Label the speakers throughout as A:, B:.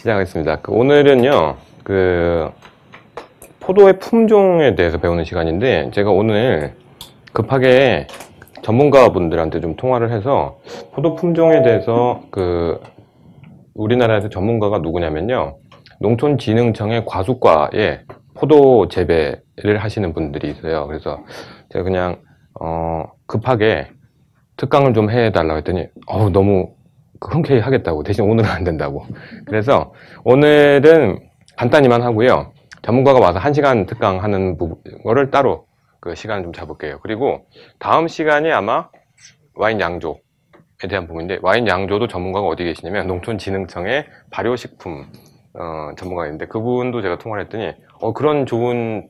A: 시작하겠습니다. 그 오늘은요, 그 포도의 품종에 대해서 배우는 시간인데 제가 오늘 급하게 전문가분들한테 좀 통화를 해서 포도 품종에 대해서 그 우리나라에서 전문가가 누구냐면요, 농촌진흥청의 과수과에 포도 재배를 하시는 분들이 있어요. 그래서 제가 그냥 어 급하게 특강을 좀 해달라고 했더니 어우 너무 흔쾌히 하겠다고 대신 오늘은 안 된다고 그래서 오늘은 간단히만 하고요 전문가가 와서 1시간 특강 하는 거를 따로 그 시간 좀 잡을게요 그리고 다음 시간이 아마 와인 양조에 대한 부분인데 와인 양조도 전문가가 어디 계시냐면 농촌진흥청의 발효식품 어, 전문가가 있는데 그분도 제가 통화를 했더니 어, 그런 좋은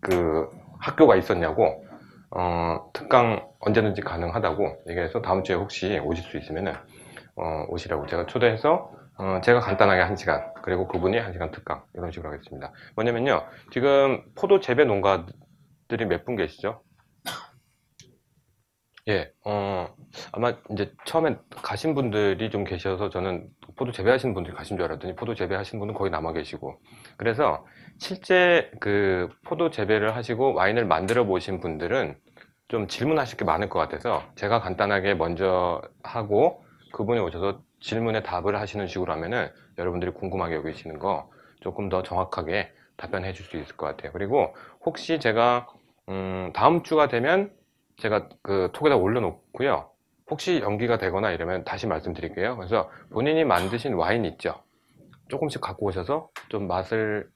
A: 그 학교가 있었냐고 어, 특강 언제든지 가능하다고 얘기해서 다음 주에 혹시 오실 수 있으면은 어, 오시라고 제가 초대해서 어, 제가 간단하게 한시간 그리고 그분이 한시간 특강 이런 식으로 하겠습니다 뭐냐면요 지금 포도 재배 농가들이 몇 분 계시죠? 예, 어, 아마 이제 처음에 가신 분들이 좀 계셔서 저는 포도 재배하시는 분들이 가신 줄 알았더니 포도 재배하시는 분은 거의 남아 계시고 그래서 실제 그 포도 재배를 하시고 와인을 만들어 보신 분들은 좀 질문하실 게 많을 것 같아서 제가 간단하게 먼저 하고 그분이 오셔서 질문에 답을 하시는 식으로 하면은 여러분들이 궁금하게 여기시는 거 조금 더 정확하게 답변해 줄 수 있을 것 같아요. 그리고 혹시 제가 음 다음 주가 되면 제가 그 톡에다 올려놓고요. 혹시 연기가 되거나 이러면 다시 말씀드릴게요. 그래서 본인이 만드신 와인 있죠. 조금씩 갖고 오셔서 좀 맛을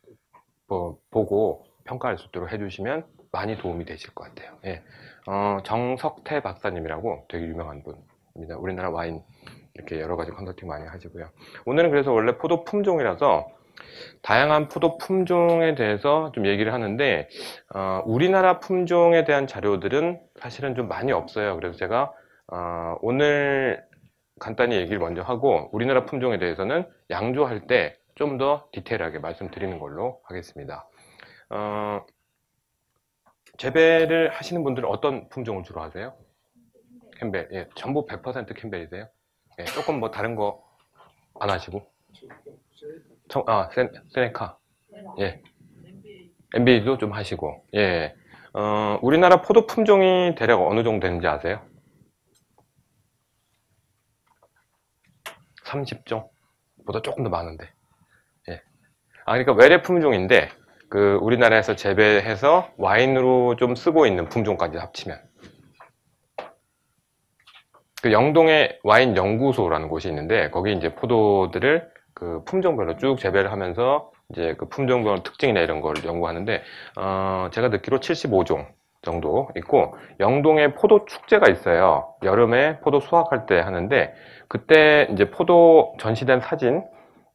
A: 뭐 보고 평가할 수 있도록 해주시면 많이 도움이 되실 것 같아요. 예. 어, 정석태 박사님이라고 되게 유명한 분. 있습니다. 우리나라 와인 이렇게 여러 가지 컨설팅 많이 하시고요. 오늘은 그래서 원래 포도 품종이라서 다양한 포도 품종에 대해서 좀 얘기를 하는데 어, 우리나라 품종에 대한 자료들은 사실은 좀 많이 없어요. 그래서 제가 어, 오늘 간단히 얘기를 먼저 하고 우리나라 품종에 대해서는 양조할 때 좀 더 디테일하게 말씀드리는 걸로 하겠습니다. 어, 재배를 하시는 분들은 어떤 품종을 주로 하세요? 캔벨 예, 전부 100%캔벨이세요 예, 조금 뭐 다른 거 안 하시고. 청, 아, 센, 세네카. 예. MBA도 좀 하시고. 예. 어, 우리나라 포도 품종이 대략 어느 정도 되는지 아세요? 30종? 보다 조금 더 많은데. 예. 아, 그러니까 외래 품종인데, 그, 우리나라에서 재배해서 와인으로 좀 쓰고 있는 품종까지 합치면. 그 영동에 와인 연구소라는 곳이 있는데 거기 이제 포도들을 그 품종별로 쭉 재배를 하면서 이제 그 품종별 특징이나 이런 걸 연구하는데 어 제가 듣기로 75종 정도 있고 영동에 포도 축제가 있어요 여름에 포도 수확할 때 하는데 그때 이제 포도 전시된 사진을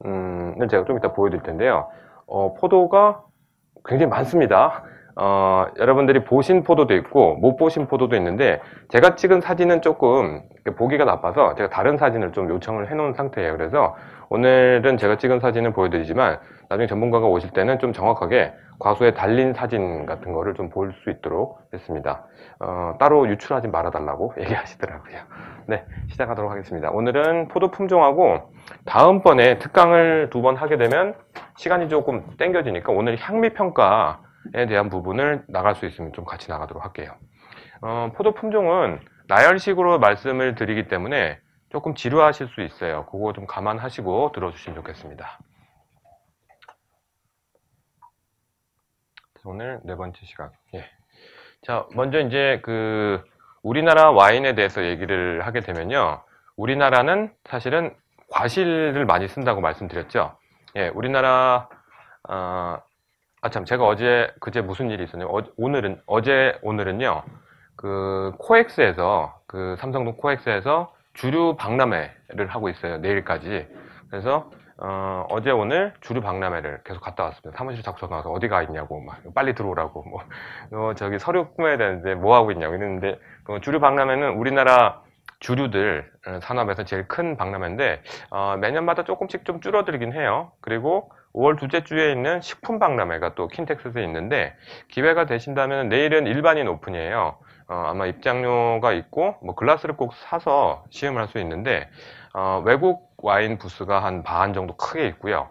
A: 음, 제가 좀 이따 보여드릴 텐데요 어 포도가 굉장히 많습니다 어, 여러분들이 보신 포도도 있고 못 보신 포도도 있는데 제가 찍은 사진은 조금 보기가 나빠서 제가 다른 사진을 좀 요청을 해놓은 상태예요. 그래서 오늘은 제가 찍은 사진을 보여드리지만 나중에 전문가가 오실 때는 좀 정확하게 과수에 달린 사진 같은 거를 좀 볼 수 있도록 했습니다. 어, 따로 유출하지 말아달라고 얘기하시더라고요. 네, 시작하도록 하겠습니다. 오늘은 포도 품종하고 다음번에 특강을 두 번 하게 되면 시간이 조금 땡겨지니까 오늘 향미 평가 에 대한 부분을 나갈 수 있으면 좀 같이 나가도록 할게요. 어, 포도 품종은 나열식으로 말씀을 드리기 때문에 조금 지루하실 수 있어요. 그거 좀 감안하시고 들어주시면 좋겠습니다. 오늘 네 번째 시간 예. 자, 먼저 이제 그 우리나라 와인에 대해서 얘기를 하게 되면요. 우리나라는 사실은 과실을 많이 쓴다고 말씀드렸죠. 예, 우리나라 어, 아참 제가 어제 그제 무슨 일이 있었냐면 어, 오늘은 어제 오늘은요 그 코엑스에서 그 삼성동 코엑스에서 주류 박람회를 하고 있어요 내일까지 그래서 어, 어제 오늘 주류 박람회를 계속 갔다 왔습니다. 사무실 작전화와서 어디 가 있냐고 막 빨리 들어오라고 뭐 어, 저기 서류 꾸며야 되는데 뭐 하고 있냐고 이랬는데 어, 주류 박람회는 우리나라 주류들 어, 산업에서 제일 큰 박람회인데 어, 매년마다 조금씩 좀 줄어들긴 해요. 그리고 5월 둘째 주에 있는 식품 박람회가 또 킨텍스에 있는데 기회가 되신다면 내일은 일반인 오픈이에요. 어, 아마 입장료가 있고 뭐 글라스를 꼭 사서 시음을 할 수 있는데 어, 외국 와인 부스가 한 반 정도 크게 있고요.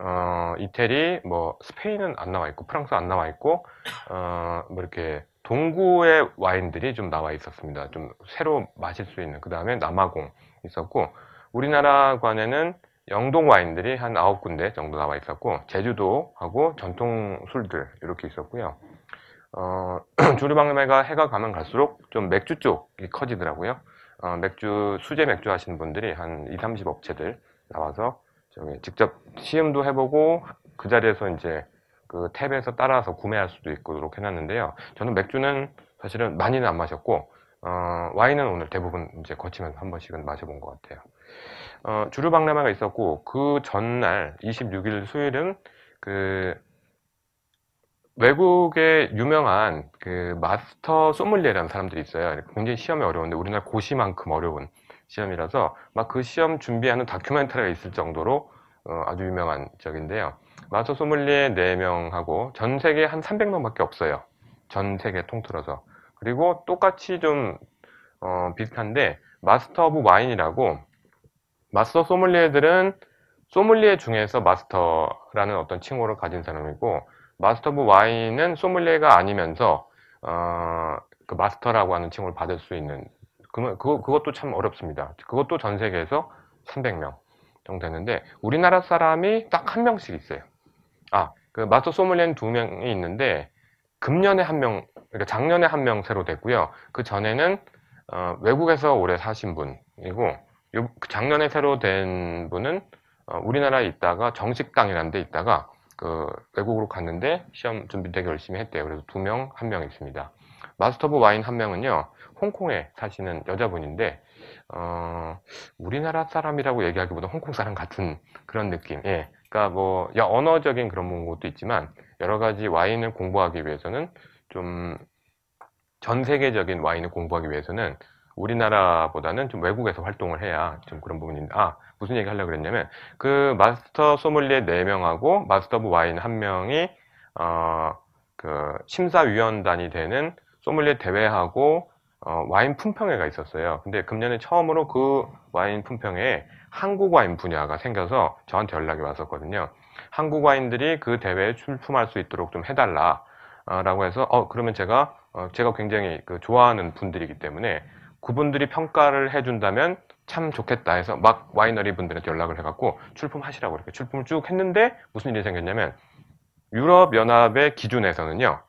A: 어, 이태리, 뭐 스페인은 안 나와 있고 프랑스 안 나와 있고 어, 뭐 이렇게 동구의 와인들이 좀 나와 있었습니다. 좀 새로 마실 수 있는 그 다음에 남아공 있었고 우리나라 관에는 영동 와인들이 한 9군데 정도 나와 있었고 제주도하고 전통 술들 이렇게 있었고요. 어, 주류방람가 해가 가면 갈수록 좀 맥주 쪽이 커지더라고요. 어, 맥주 수제 맥주 하시는 분들이 한 2, 30 업체들 나와서 직접 시음도 해보고 그 자리에서 이제 그 탭에서 따라서 구매할 수도 있고 이렇게 해놨는데요. 저는 맥주는 사실은 많이는 안 마셨고 어, 와인은 오늘 대부분 이제 거치면서 한 번씩은 마셔본 것 같아요. 어, 주류 박람회가 있었고 그 전날 26일 수요일은 그 외국의 유명한 그 마스터 소믈리에라는 사람들이 있어요. 굉장히 시험이 어려운데 우리나라 고시만큼 어려운 시험이라서 막 그 시험 준비하는 다큐멘터리가 있을 정도로 어, 아주 유명한 적인데요. 마저 소믈리에 4명하고 전 세계 한 300명밖에 없어요. 전 세계 통틀어서. 그리고 똑같이 좀 어, 비슷한데 마스터 오브 와인이라고 마스터 소믈리에들은 소믈리에 중에서 마스터라는 어떤 칭호를 가진 사람이고 마스터 오브 와인은 소믈리에가 아니면서 어, 그 마스터라고 하는 칭호를 받을 수 있는 그, 그, 그것도 참 어렵습니다. 그것도 전 세계에서 300명 정도 되는데 우리나라 사람이 딱 한 명씩 있어요. 아, 그 마스터 소믈리엔 두 명이 있는데 금년에 한 명, 그러니까 작년에 한 명 새로 됐고요. 그 전에는 어, 외국에서 오래 사신 분이고 요, 그 작년에 새로 된 분은 어, 우리나라에 있다가 정식당이라는 데 있다가 그 외국으로 갔는데 시험 준비 되게 열심히 했대요. 그래서 두 명, 한 명 있습니다. 마스터브 와인 한 명은요. 홍콩에 사시는 여자분인데 어, 우리나라 사람이라고 얘기하기보다 홍콩 사람 같은 그런 느낌. 예. 그러니까 뭐 언어적인 그런 것도 있지만 여러 가지 와인을 공부하기 위해서는 좀 전 세계적인 와인을 공부하기 위해서는 우리나라보다는 좀 외국에서 활동을 해야 좀 그런 부분인데 아 무슨 얘기 하려고 그랬냐면 그 마스터 소믈리에 4명하고 마스터 브 와인 1명이 어 그 심사위원단이 되는 소믈리에 대회하고 어 와인 품평회가 있었어요 근데 금년에 처음으로 그 와인 품평회에 한국와인 분야가 생겨서 저한테 연락이 왔었거든요. 한국와인들이 그 대회에 출품할 수 있도록 좀 해달라라고 어, 해서 어 그러면 제가 어, 제가 굉장히 그 좋아하는 분들이기 때문에 그분들이 평가를 해준다면 참 좋겠다 해서 막 와이너리 분들한테 연락을 해갖고 출품하시라고 이렇게 출품을 쭉 했는데 무슨 일이 생겼냐면 유럽 연합의 기준에서는요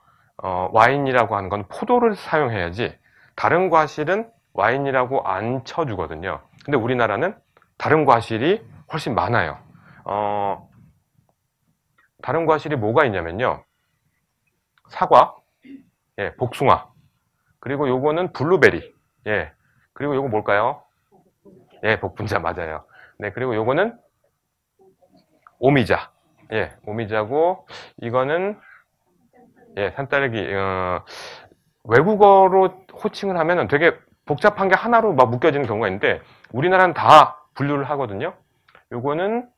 A: 어, 와인이라고 하는 건 포도를 사용해야지 다른 과실은 와인이라고 안 쳐주거든요. 근데 우리나라는 다른 과실이 훨씬 많아요. 어, 다른 과실이 뭐가 있냐면요. 사과, 예, 복숭아, 그리고 요거는 블루베리, 예, 그리고 요거 뭘까요? 예, 복분자 맞아요. 네, 그리고 요거는 오미자, 예, 오미자고 이거는 예, 산딸기. 어, 외국어로 호칭을 하면은 되게 복잡한 게 하나로 막 묶여지는 경우가 있는데 우리나라는 다 분류를 하거든요. 요거는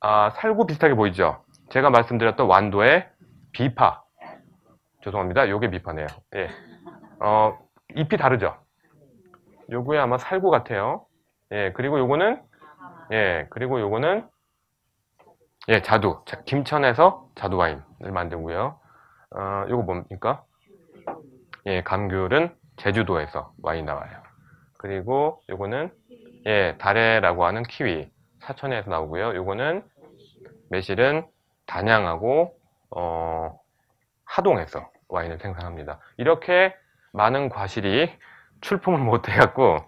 A: 아, 살구 비슷하게 보이죠? 제가 말씀드렸던 완도의 비파. 죄송합니다. 요게 비파네요. 예. 어, 잎이 다르죠? 요거에 아마 살구 같아요. 예, 그리고 요거는 예, 그리고 요거는 예, 자두. 자, 김천에서 자두 와인을 만들고요. 어, 요거 뭡니까? 예, 감귤은 제주도에서 와인 나와요. 그리고 요거는 예, 다래라고 하는 키위 사천에서 나오고요. 요거는 매실은 단양하고 어, 하동에서 와인을 생산합니다. 이렇게 많은 과실이 출품을 못 해갖고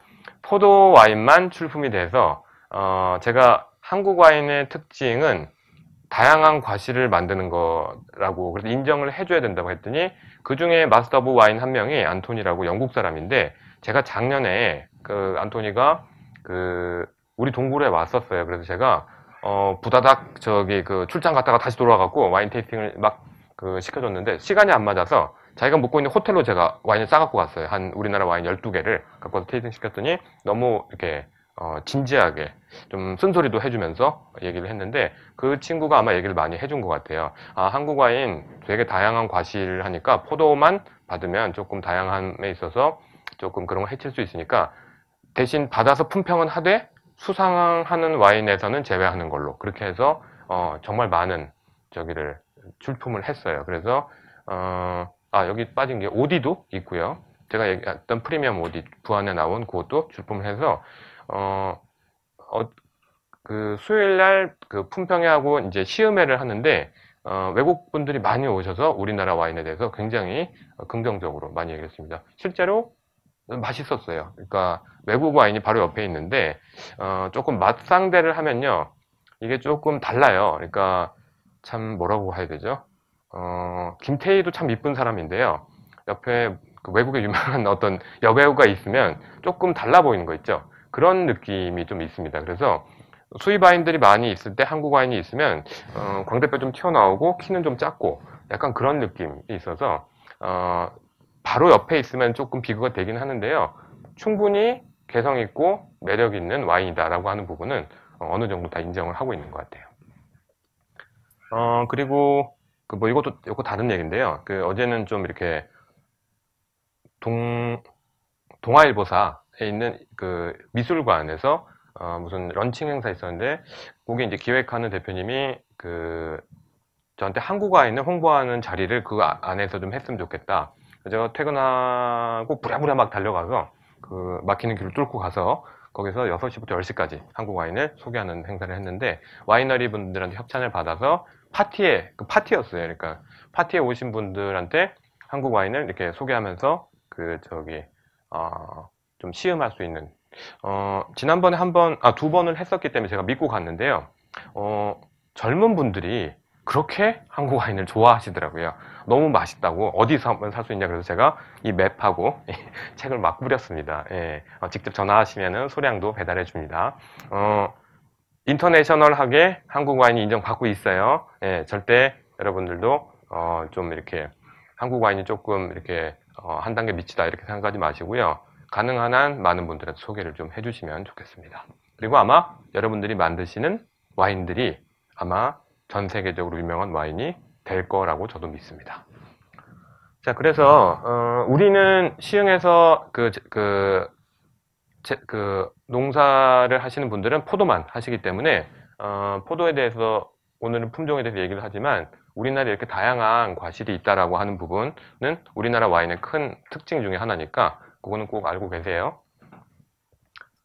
A: 포도 와인만 출품이 돼서 어, 제가 한국 와인의 특징은 다양한 과실을 만드는 거라고 그래서 인정을 해줘야 된다고 했더니 그 중에 마스터 오브 와인 한 명이 안톤이라고 영국 사람인데 제가 작년에 그 안토니가 그 우리 동굴에 왔었어요. 그래서 제가 어 부다닥 저기 그 출장 갔다가 다시 돌아갔고 와인 테이스팅을 막 그 시켜줬는데 시간이 안 맞아서 자기가 묵고 있는 호텔로 제가 와인을 싸갖고 갔어요. 한 우리나라 와인 12개를 갖고 와서 테이스팅 시켰더니 너무 이렇게 어, 진지하게 좀 쓴소리도 해주면서 얘기를 했는데 그 친구가 아마 얘기를 많이 해준 것 같아요. 아, 한국 와인 되게 다양한 과실을 하니까 포도만 받으면 조금 다양함에 있어서 조금 그런 거 해칠 수 있으니까 대신 받아서 품평은 하되 수상하는 와인에서는 제외하는 걸로 그렇게 해서 어, 정말 많은 저기를 출품을 했어요. 그래서 어, 아 여기 빠진 게 오디도 있고요. 제가 얘기했던 프리미엄 오디 부안에 나온 그것도 출품을 해서 어, 어 그 수요일 날 그 품평회하고 이제 시음회를 하는데 어, 외국 분들이 많이 오셔서 우리나라 와인에 대해서 굉장히 긍정적으로 많이 얘기했습니다. 실제로 맛있었어요. 그러니까 외국 와인이 바로 옆에 있는데 어, 조금 맛 상대를 하면요, 이게 조금 달라요. 그러니까 참 뭐라고 해야 되죠? 어, 김태희도 참 이쁜 사람인데요. 옆에 그 외국의 유명한 어떤 여배우가 있으면 조금 달라 보이는 거 있죠. 그런 느낌이 좀 있습니다. 그래서 수입 와인들이 많이 있을 때 한국 와인이 있으면 어, 광대뼈 좀 튀어나오고 키는 좀 작고 약간 그런 느낌이 있어서 어, 바로 옆에 있으면 조금 비교가 되긴 하는데요. 충분히 개성 있고 매력 있는 와인이다라고 하는 부분은 어느 정도 다 인정을 하고 있는 것 같아요. 어, 그리고 그 뭐 이것도 이거 다른 얘기인데요. 그 어제는 좀 이렇게 동 동아일보사에 있는 그 미술관에서 어, 무슨 런칭 행사 있었는데 거기 이제 기획하는 대표님이 그 저한테 한국화인을 홍보하는 자리를 그 아, 안에서 좀 했으면 좋겠다. 제가 퇴근하고 부랴부랴 막 달려가서 그 막히는 길을 뚫고 가서 거기서 6시부터 10시까지 한국 와인을 소개하는 행사를 했는데 와이너리 분들한테 협찬을 받아서 파티에 그 파티였어요. 그러니까 파티에 오신 분들한테 한국 와인을 이렇게 소개하면서 그 저기 어, 좀 시음할 수 있는 어, 지난번에 한 번, 아, 두 번을 했었기 때문에 제가 믿고 갔는데요. 어, 젊은 분들이 그렇게 한국 와인을 좋아하시더라고요. 너무 맛있다고 어디서 한번 살 수 있냐 그래서 제가 이 맵하고 책을 막뿌렸습니다 예. 어, 직접 전화하시면은 소량도 배달해 줍니다. 어, 인터내셔널하게 한국 와인이 인정받고 있어요. 예, 절대 여러분들도 어, 좀 이렇게 한국 와인이 조금 이렇게 어, 한 단계 미치다 이렇게 생각하지 마시고요. 가능한 한 많은 분들한테 소개를 좀 해주시면 좋겠습니다. 그리고 아마 여러분들이 만드시는 와인들이 아마 전 세계적으로 유명한 와인이 될 거라고 저도 믿습니다. 자, 그래서 어, 우리는 시흥에서 그, 그, 제, 그 농사를 하시는 분들은 포도만 하시기 때문에 어, 포도에 대해서 오늘은 품종에 대해서 얘기를 하지만 우리나라에 이렇게 다양한 과실이 있다라고 하는 부분은 우리나라 와인의 큰 특징 중의 하나니까 그거는 꼭 알고 계세요.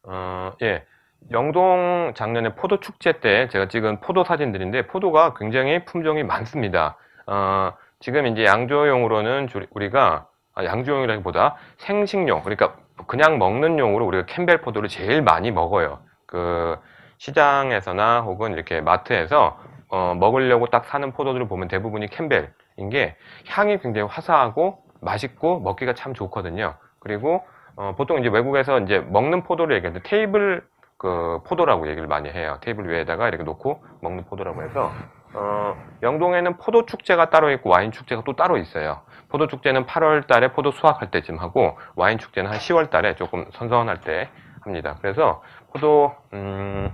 A: 어, 예. 영동 작년에 포도 축제 때 제가 찍은 포도 사진들인데 포도가 굉장히 품종이 많습니다. 어, 지금 이제 양조용으로는 우리가 아, 양조용이라기보다 생식용 그러니까 그냥 먹는 용으로 우리가 캠벨 포도를 제일 많이 먹어요. 그 시장에서나 혹은 이렇게 마트에서 어, 먹으려고 딱 사는 포도들을 보면 대부분이 캠벨인 게 향이 굉장히 화사하고 맛있고 먹기가 참 좋거든요. 그리고 어, 보통 이제 외국에서 이제 먹는 포도를 얘기하는데 테이블 그 포도라고 얘기를 많이 해요. 테이블 위에다가 이렇게 놓고 먹는 포도라고 해서 어, 영동에는 포도 축제가 따로 있고 와인 축제가 또 따로 있어요. 포도 축제는 8월 달에 포도 수확할 때쯤 하고 와인 축제는 한 10월 달에 조금 선선할 때 합니다. 그래서 포도 음,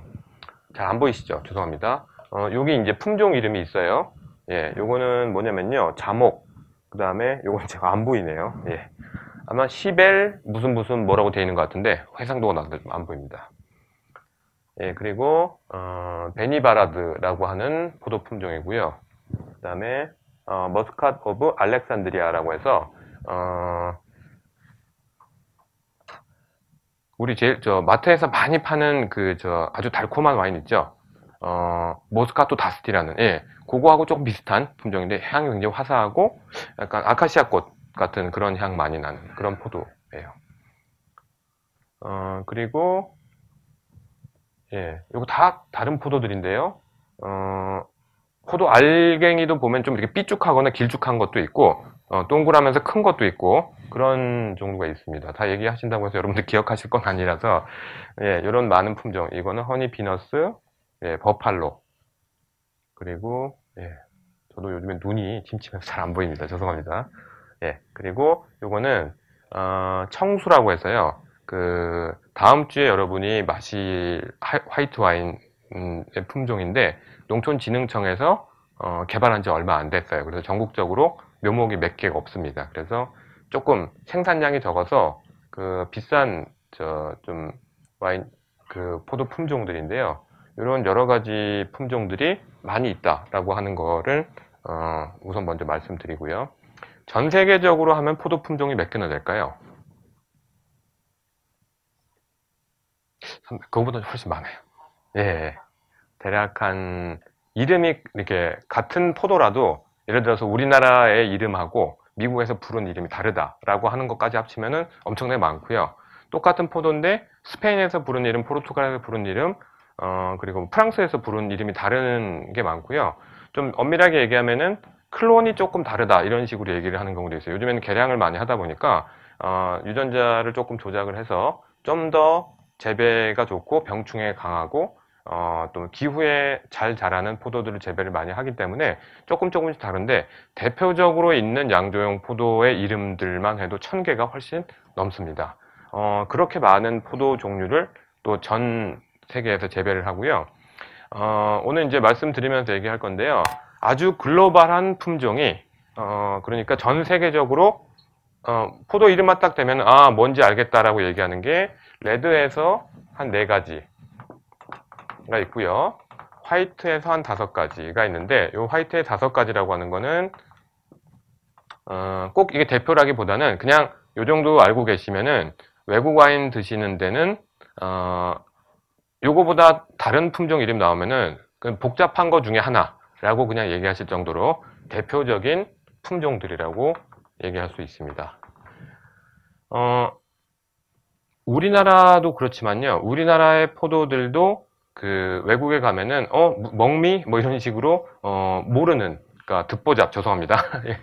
A: 잘 안 보이시죠? 죄송합니다. 어, 여기 이제 품종 이름이 있어요. 예, 요거는 뭐냐면요. 자목. 그 다음에 요건 제가 안 보이네요. 예. 아마 시벨 무슨 무슨 뭐라고 되어 있는 것 같은데 해상도가 안 보입니다. 예, 그리고 어, 베니바라드라고 하는 포도 품종이고요. 그 다음에 어, 머스카트 오브 알렉산드리아라고 해서 어, 우리 제일 저 마트에서 많이 파는 그 저 아주 달콤한 와인 있죠. 어, 모스카토 다스티라는 예, 그거하고 조금 비슷한 품종인데 향이 굉장히 화사하고 약간 아카시아 꽃 같은 그런 향 많이 나는 그런 포도예요. 어, 그리고 예, 이거 다 다른 포도들인데요. 어, 포도 알갱이도 보면 좀 이렇게 삐죽하거나 길쭉한 것도 있고 어, 동그라면서 큰 것도 있고 그런 종류가 있습니다. 다 얘기하신다고 해서 여러분들 기억하실 건 아니라서 예, 이런 많은 품종 이거는 허니 비너스, 예, 버팔로 그리고 예, 저도 요즘에 눈이 침침해서 잘 안 보입니다. 죄송합니다. 예, 그리고 요거는 어, 청수라고 해서요. 그 다음 주에 여러분이 마실 화이트 와인 품종인데 농촌진흥청에서 어, 개발한 지 얼마 안 됐어요. 그래서 전국적으로 묘목이 몇 개가 없습니다. 그래서 조금 생산량이 적어서 그 비싼 저좀 와인 그 포도 품종들인데요. 이런 여러 가지 품종들이 많이 있다라고 하는 거를 어, 우선 먼저 말씀드리고요. 전 세계적으로 하면 포도 품종이 몇 개나 될까요? 그거보다 훨씬 많아요. 예, 예. 대략 한, 이름이 이렇게 같은 포도라도 예를 들어서 우리나라의 이름하고 미국에서 부른 이름이 다르다라고 하는 것까지 합치면은 엄청나게 많고요. 똑같은 포도인데 스페인에서 부른 이름, 포르투갈에서 부른 이름, 어, 그리고 프랑스에서 부른 이름이 다른 게 많고요. 좀 엄밀하게 얘기하면은 클론이 조금 다르다 이런 식으로 얘기를 하는 경우도 있어요. 요즘에는 개량을 많이 하다 보니까 어, 유전자를 조금 조작을 해서 좀더 재배가 좋고 병충해 강하고 어, 또 기후에 잘 자라는 포도들을 재배를 많이 하기 때문에 조금 조금씩 다른데 대표적으로 있는 양조용 포도의 이름들만 해도 천 개가 훨씬 넘습니다. 어, 그렇게 많은 포도 종류를 또 전 세계에서 재배를 하고요. 어, 오늘 이제 말씀드리면서 얘기할 건데요. 아주 글로벌한 품종이 어, 그러니까 전 세계적으로 어, 포도 이름만 딱 되면 아 뭔지 알겠다라고 얘기하는 게 레드에서 한 네가지가 있고요. 화이트에서 한 다섯 가지가 있는데 이 화이트의 다섯 가지라고 하는 거는 어, 꼭 이게 대표라기보다는 그냥 이 정도 알고 계시면은 외국 와인 드시는 데는 어, 요거보다 다른 품종 이름 나오면은 복잡한 거 중에 하나라고 그냥 얘기하실 정도로 대표적인 품종들이라고 얘기할 수 있습니다. 어, 우리나라도 그렇지만요. 우리나라의 포도들도 그 외국에 가면은 어 먹미 뭐 이런 식으로 어 모르는 그러니까 듣보잡 죄송합니다. 예.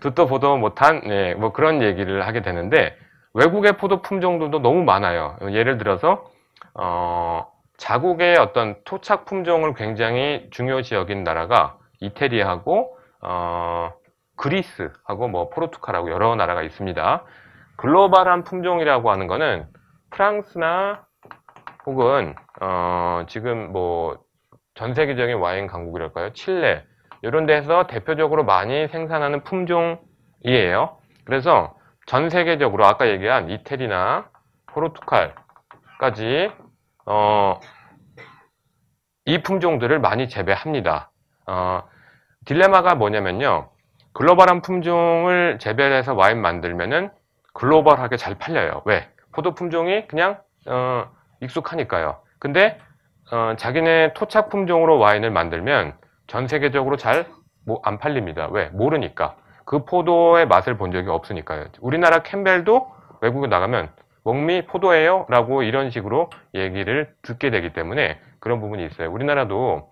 A: 듣도 보도 못한 예, 뭐 그런 얘기를 하게 되는데 외국의 포도 품종들도 너무 많아요. 예를 들어서 어 자국의 어떤 토착 품종을 굉장히 중요시 여긴 나라가 이태리하고 어 그리스하고 뭐 포르투갈하고 여러 나라가 있습니다. 글로벌한 품종이라고 하는 거는 프랑스나 혹은 어, 지금 뭐 전 세계적인 와인 강국이랄까요? 칠레 이런 데서 대표적으로 많이 생산하는 품종이에요. 그래서 전 세계적으로 아까 얘기한 이태리나 포르투갈까지 어, 이 품종들을 많이 재배합니다. 어, 딜레마가 뭐냐면요. 글로벌한 품종을 재배해서 와인 만들면은 글로벌하게 잘 팔려요. 왜? 포도 품종이 그냥 어, 익숙하니까요. 근데 어, 자기네 토착 품종으로 와인을 만들면 전 세계적으로 잘 안 팔립니다. 왜? 모르니까. 그 포도의 맛을 본 적이 없으니까요. 우리나라 캠벨도 외국에 나가면 먹미 포도예요 라고 이런 식으로 얘기를 듣게 되기 때문에 그런 부분이 있어요. 우리나라도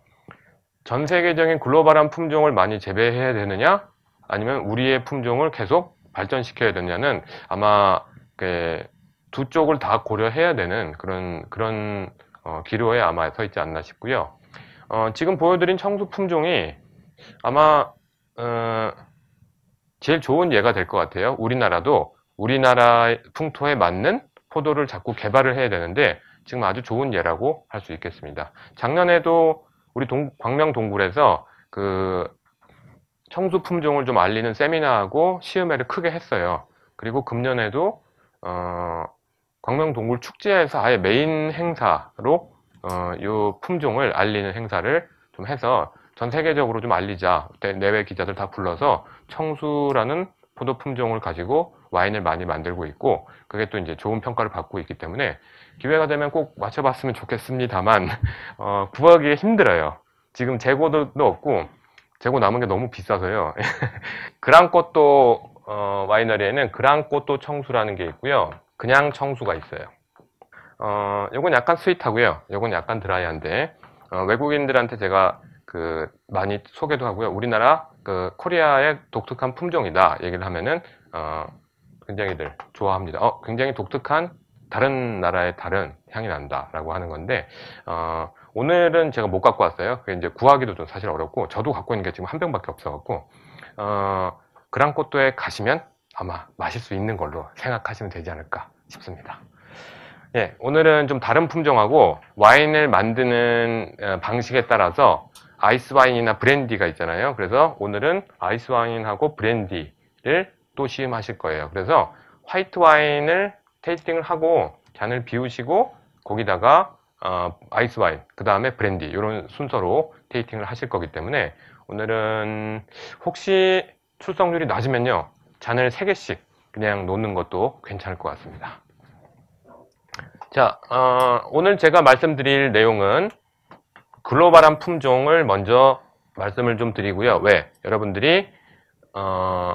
A: 전 세계적인 글로벌한 품종을 많이 재배해야 되느냐 아니면 우리의 품종을 계속 발전시켜야 되느냐는 아마 그두 쪽을 다 고려해야 되는 그런 그런 어, 기로에 아마 서 있지 않나 싶고요. 어, 지금 보여드린 청수 품종이 아마 어, 제일 좋은 예가 될 것 같아요. 우리나라도 우리나라 풍토에 맞는 포도를 자꾸 개발을 해야 되는데 지금 아주 좋은 예라고 할 수 있겠습니다. 작년에도 우리 동, 광명 동굴에서 그 청수 품종을 좀 알리는 세미나하고 시음회를 크게 했어요. 그리고 금년에도 어, 광명동굴 축제에서 아예 메인 행사로 어, 이 품종을 알리는 행사를 좀 해서 전 세계적으로 좀 알리자 내외 기자들 다 불러서 청수라는 포도 품종을 가지고 와인을 많이 만들고 있고 그게 또 이제 좋은 평가를 받고 있기 때문에 기회가 되면 꼭 맞춰봤으면 좋겠습니다만 어, 구하기 힘들어요 지금 재고도 없고 재고 남은 게 너무 비싸서요 그랑꽃도 어, 와이너리에는 그랑꽃도 청수라는 게 있고요 그냥 청수가 있어요. 어, 요건 약간 스윗하고요. 요건 약간 드라이한데 어, 외국인들한테 제가 그 많이 소개도 하고요. 우리나라 그 코리아의 독특한 품종이다 얘기를 하면은 어, 굉장히들 좋아합니다. 어, 굉장히 독특한 다른 나라의 다른 향이 난다라고 하는 건데 어, 오늘은 제가 못 갖고 왔어요. 이제 구하기도 좀 사실 어렵고 저도 갖고 있는 게 지금 한 병밖에 없어갖고 어, 그랑코토에 가시면 아마 마실 수 있는 걸로 생각하시면 되지 않을까 싶습니다. 예, 오늘은 좀 다른 품종하고 와인을 만드는 어, 방식에 따라서 아이스 와인이나 브랜디가 있잖아요. 그래서 오늘은 아이스 와인하고 브랜디를 또 시음하실 거예요. 그래서 화이트 와인을 테이스팅을 하고 잔을 비우시고 거기다가 어, 아이스 와인, 그 다음에 브랜디 이런 순서로 테이팅을 하실 거기 때문에 오늘은 혹시 출석률이 낮으면요 잔을 3개씩 그냥 놓는 것도 괜찮을 것 같습니다. 자, 어, 오늘 제가 말씀드릴 내용은 글로벌한 품종을 먼저 말씀을 좀 드리고요. 왜? 여러분들이 어,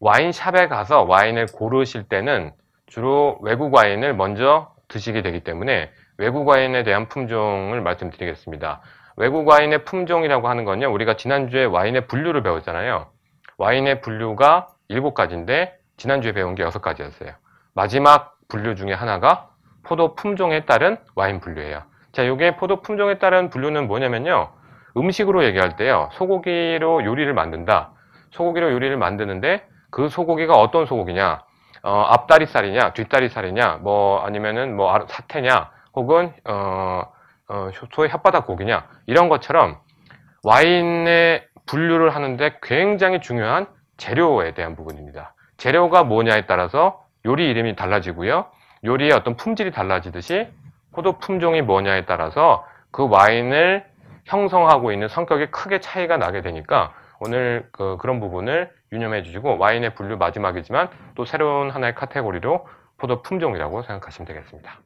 A: 와인샵에 가서 와인을 고르실 때는 주로 외국 와인을 먼저 드시게 되기 때문에 외국 와인에 대한 품종을 말씀드리겠습니다. 외국 와인의 품종이라고 하는 건요. 우리가 지난주에 와인의 분류를 배웠잖아요. 와인의 분류가 일곱 가지인데 지난주에 배운 게 여섯 가지였어요. 마지막 분류 중에 하나가 포도 품종에 따른 와인 분류예요. 자, 이게 포도 품종에 따른 분류는 뭐냐면요. 음식으로 얘기할 때요. 소고기로 요리를 만든다. 소고기로 요리를 만드는데 그 소고기가 어떤 소고기냐? 어, 앞다리살이냐, 뒷다리살이냐, 뭐 아니면은 뭐 사태냐, 혹은 어, 어, 소의 혓바닥 고기냐 이런 것처럼 와인의 분류를 하는데 굉장히 중요한 재료에 대한 부분입니다. 재료가 뭐냐에 따라서 요리 이름이 달라지고요. 요리의 어떤 품질이 달라지듯이 포도 품종이 뭐냐에 따라서 그 와인을 형성하고 있는 성격이 크게 차이가 나게 되니까 오늘 그 그런 부분을 유념해 주시고 와인의 분류 마지막이지만 또 새로운 하나의 카테고리로 포도 품종이라고 생각하시면 되겠습니다.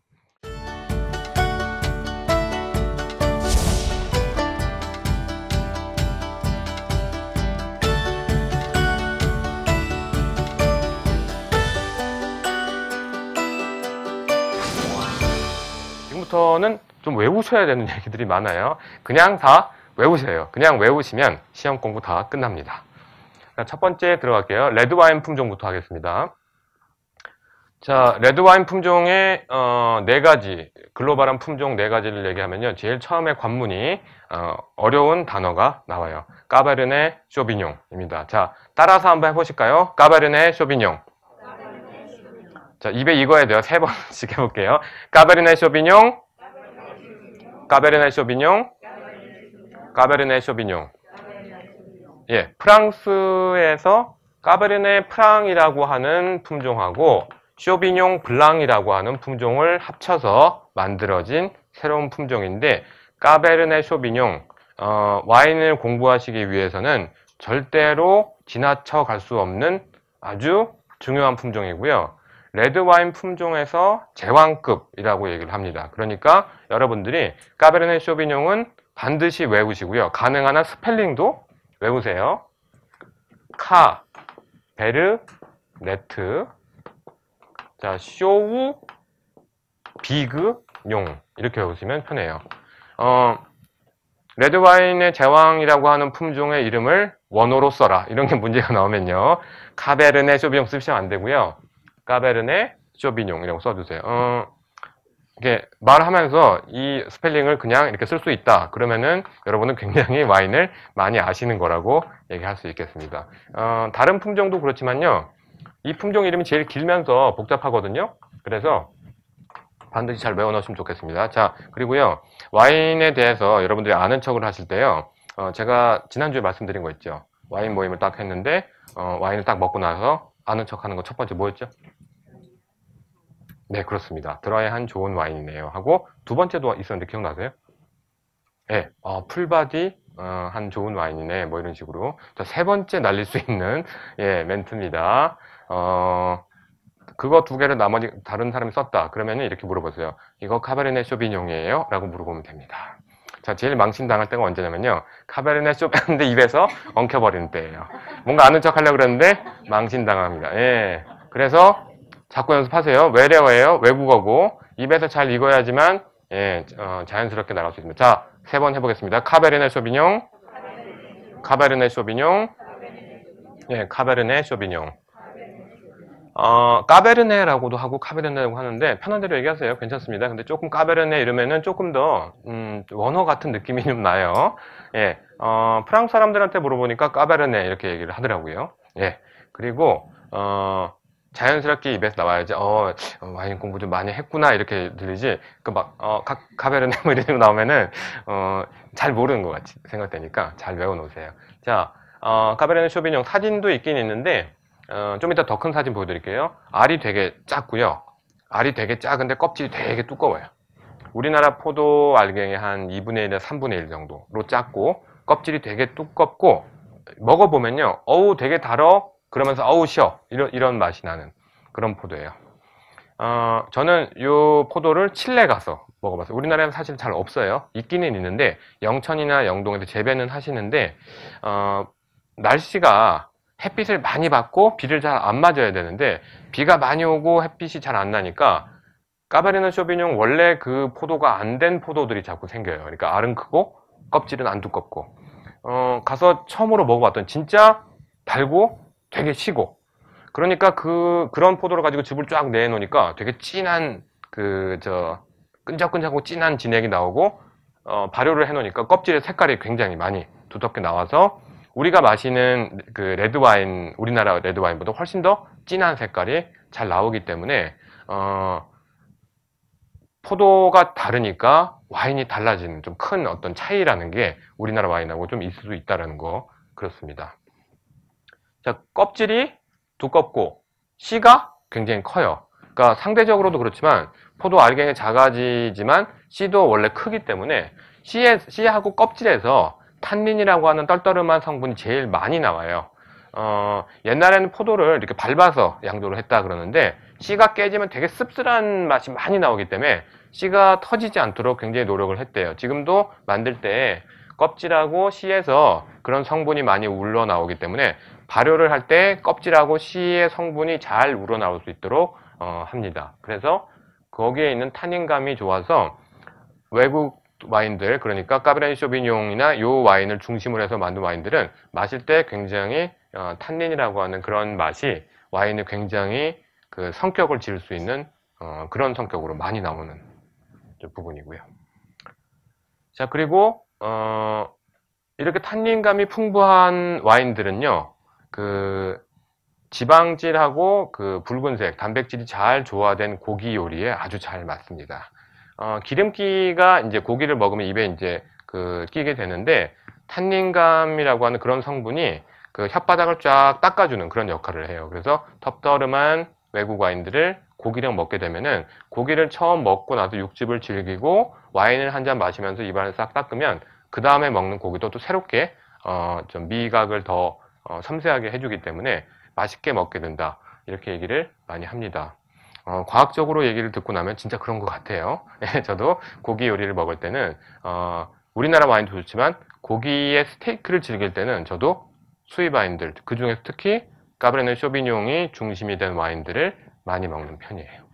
A: 시험서는좀 외우셔야 되는 얘기들이 많아요. 그냥 다 외우세요. 그냥 외우시면 시험 공부 다 끝납니다. 첫 번째 들어갈게요. 레드와인 품종부터 하겠습니다. 자, 레드와인 품종의 어, 네 가지, 글로벌한 품종 네 가지를 얘기하면요. 제일 처음에 관문이 어, 려운 단어가 나와요. 까베르네 쇼비뇽입니다. 자, 따라서 한번 해보실까요? 까베르네 쇼비뇽. 자, 입에 익어야 돼요. 세 번씩 해볼게요. 까베르네 쇼비뇽. 까베르네 쇼비뇽, 까베르네 쇼비뇽. 예, 프랑스에서 까베르네 프랑이라고 하는 품종하고 쇼비뇽 블랑이라고 하는 품종을 합쳐서 만들어진 새로운 품종인데 까베르네 쇼비뇽 어, 와인을 공부하시기 위해서는 절대로 지나쳐 갈 수 없는 아주 중요한 품종이고요. 레드와인 품종에서 제왕급이라고 얘기를 합니다. 그러니까 여러분들이 까베르네 쇼비뇽은 반드시 외우시고요. 가능한 한 스펠링도 외우세요. 카, 베르, 네트, 자, 쇼우, 비그, 용 이렇게 외우시면 편해요. 어, 레드와인의 제왕이라고 하는 품종의 이름을 원어로 써라 이런 게 문제가 나오면요. 카베르네 쇼비뇽 쓰시면 안 되고요. 까베르네 쇼비뇽이라고 써주세요. 어, 이게 말하면서 이 스펠링을 그냥 이렇게 쓸 수 있다. 그러면은 여러분은 굉장히 와인을 많이 아시는 거라고 얘기할 수 있겠습니다. 어, 다른 품종도 그렇지만요. 이 품종 이름이 제일 길면서 복잡하거든요. 그래서 반드시 잘 외워놓으시면 좋겠습니다. 자, 그리고요. 와인에 대해서 여러분들이 아는 척을 하실 때요. 어, 제가 지난주에 말씀드린 거 있죠. 와인 모임을 딱 했는데, 어, 와인을 딱 먹고 나서 아는 척 하는 거 첫 번째 뭐였죠? 네, 그렇습니다. 드라이한 좋은 와인이네요. 하고 두 번째도 있었는데 기억나세요? 네, 어, 풀바디 어, 한 좋은 와인이네. 뭐 이런 식으로. 자, 세 번째 날릴 수 있는 예, 멘트입니다. 어, 그거 두 개를 나머지 다른 사람이 썼다. 그러면 이렇게 물어보세요. 이거 카베르네 쇼비뇽이에요? 라고 물어보면 됩니다. 자, 제일 망신당할 때가 언제냐면요. 카베르네 쇼비뇽인데 입에서 엉켜버리는 때예요. 뭔가 아는 척 하려고 그랬는데 망신당합니다. 예. 그래서 자꾸 연습하세요. 외래어예요. 외국어고 입에서 잘 익어야지만 예, 어, 자연스럽게 나갈 수 있습니다. 자, 세 번 해보겠습니다. 카베르네 쇼비뇽, 카베르네 쇼비뇽, 예, 카베르네 쇼비뇽. 어, 까베르네라고도 하고 카베르네라고 하는데 편한 대로 얘기하세요. 괜찮습니다. 근데 조금 카베르네 이러면은 조금 더 음, 원어 같은 느낌이 좀 나요. 예, 어, 프랑스 사람들한테 물어보니까 카베르네 이렇게 얘기를 하더라고요. 예, 그리고 어, 자연스럽게 입에서 나와야지 어, 어 와인 공부 좀 많이 했구나 이렇게 들리지 그 막어 카베르네 뭐 이런 식으로 나오면은 어잘 모르는 것 같이 생각되니까 잘 외워놓으세요 자 어, 카베르네 쇼비뇽 사진도 있긴 있는데 어, 좀 이따 더 큰 사진 보여드릴게요 알이 되게 작고요 알이 되게 작은데 껍질이 되게 두꺼워요 우리나라 포도 알갱이 한 2분의 1에 3분의 1 정도로 작고 껍질이 되게 두껍고 먹어보면요 어우 되게 달어 그러면서 아우 쉬어 이런, 이런 맛이 나는 그런 포도예요 어, 저는 이 포도를 칠레 가서 먹어봤어요 우리나라에는 사실 잘 없어요 있기는 있는데 영천이나 영동에서 재배는 하시는데 어, 날씨가 햇빛을 많이 받고 비를 잘 안 맞아야 되는데 비가 많이 오고 햇빛이 잘 안 나니까 까베르네 쇼비뇽 원래 그 포도가 안 된 포도들이 자꾸 생겨요 그러니까 알은 크고 껍질은 안 두껍고 어, 가서 처음으로 먹어봤던 진짜 달고 되게 시고 그러니까 그 그런 포도를 가지고 즙을 쫙 내놓으니까 되게 진한 그 저 끈적끈적하고 진한 진액이 나오고 어, 발효를 해놓으니까 껍질의 색깔이 굉장히 많이 두텁게 나와서 우리가 마시는 그 레드 와인 우리나라 레드 와인보다 훨씬 더 진한 색깔이 잘 나오기 때문에 어, 포도가 다르니까 와인이 달라지는 좀 큰 어떤 차이라는 게 우리나라 와인하고 좀 있을 수 있다라는 거 그렇습니다. 자, 껍질이 두껍고 씨가 굉장히 커요. 그러니까 상대적으로도 그렇지만 포도 알갱이 작아지지만 씨도 원래 크기 때문에 씨에, 씨하고 껍질에서 탄닌이라고 하는 떨떠름한 성분이 제일 많이 나와요. 어, 옛날에는 포도를 이렇게 밟아서 양조를 했다 그러는데 씨가 깨지면 되게 씁쓸한 맛이 많이 나오기 때문에 씨가 터지지 않도록 굉장히 노력을 했대요. 지금도 만들 때 껍질하고 씨에서 그런 성분이 많이 우러나오기 때문에 발효를 할 때 껍질하고 씨의 성분이 잘 우러나올 수 있도록 어, 합니다. 그래서 거기에 있는 탄닌감이 좋아서 외국 와인들 그러니까 까베르네 쇼비뇽이나 요 와인을 중심으로 해서 만든 와인들은 마실 때 굉장히 어, 탄닌이라고 하는 그런 맛이 와인을 굉장히 그 성격을 지을 수 있는 어, 그런 성격으로 많이 나오는 부분이고요. 자 그리고 어, 이렇게 탄닌감이 풍부한 와인들은요 그 지방질하고 그 붉은색 단백질이 잘 조화된 고기 요리에 아주 잘 맞습니다. 어, 기름기가 이제 고기를 먹으면 입에 이제 그 끼게 되는데 탄닌감이라고 하는 그런 성분이 그 혓바닥을 쫙 닦아주는 그런 역할을 해요. 그래서 텁름한 외국 와인들을 고기랑 먹게 되면은 고기를 처음 먹고 나서 육즙을 즐기고 와인을 한 잔 마시면서 입안을 싹 닦으면 그 다음에 먹는 고기도 또 새롭게 어, 좀 미각을 더 어, 섬세하게 해주기 때문에 맛있게 먹게 된다 이렇게 얘기를 많이 합니다. 어, 과학적으로 얘기를 듣고 나면 진짜 그런 것 같아요. 예, 저도 고기 요리를 먹을 때는 어, 우리나라 와인도 좋지만 고기의 스테이크를 즐길 때는 저도 수입 와인들 그중에 특히 까브레네 쇼비뇽이 중심이 된 와인들을 많이 먹는 편이에요.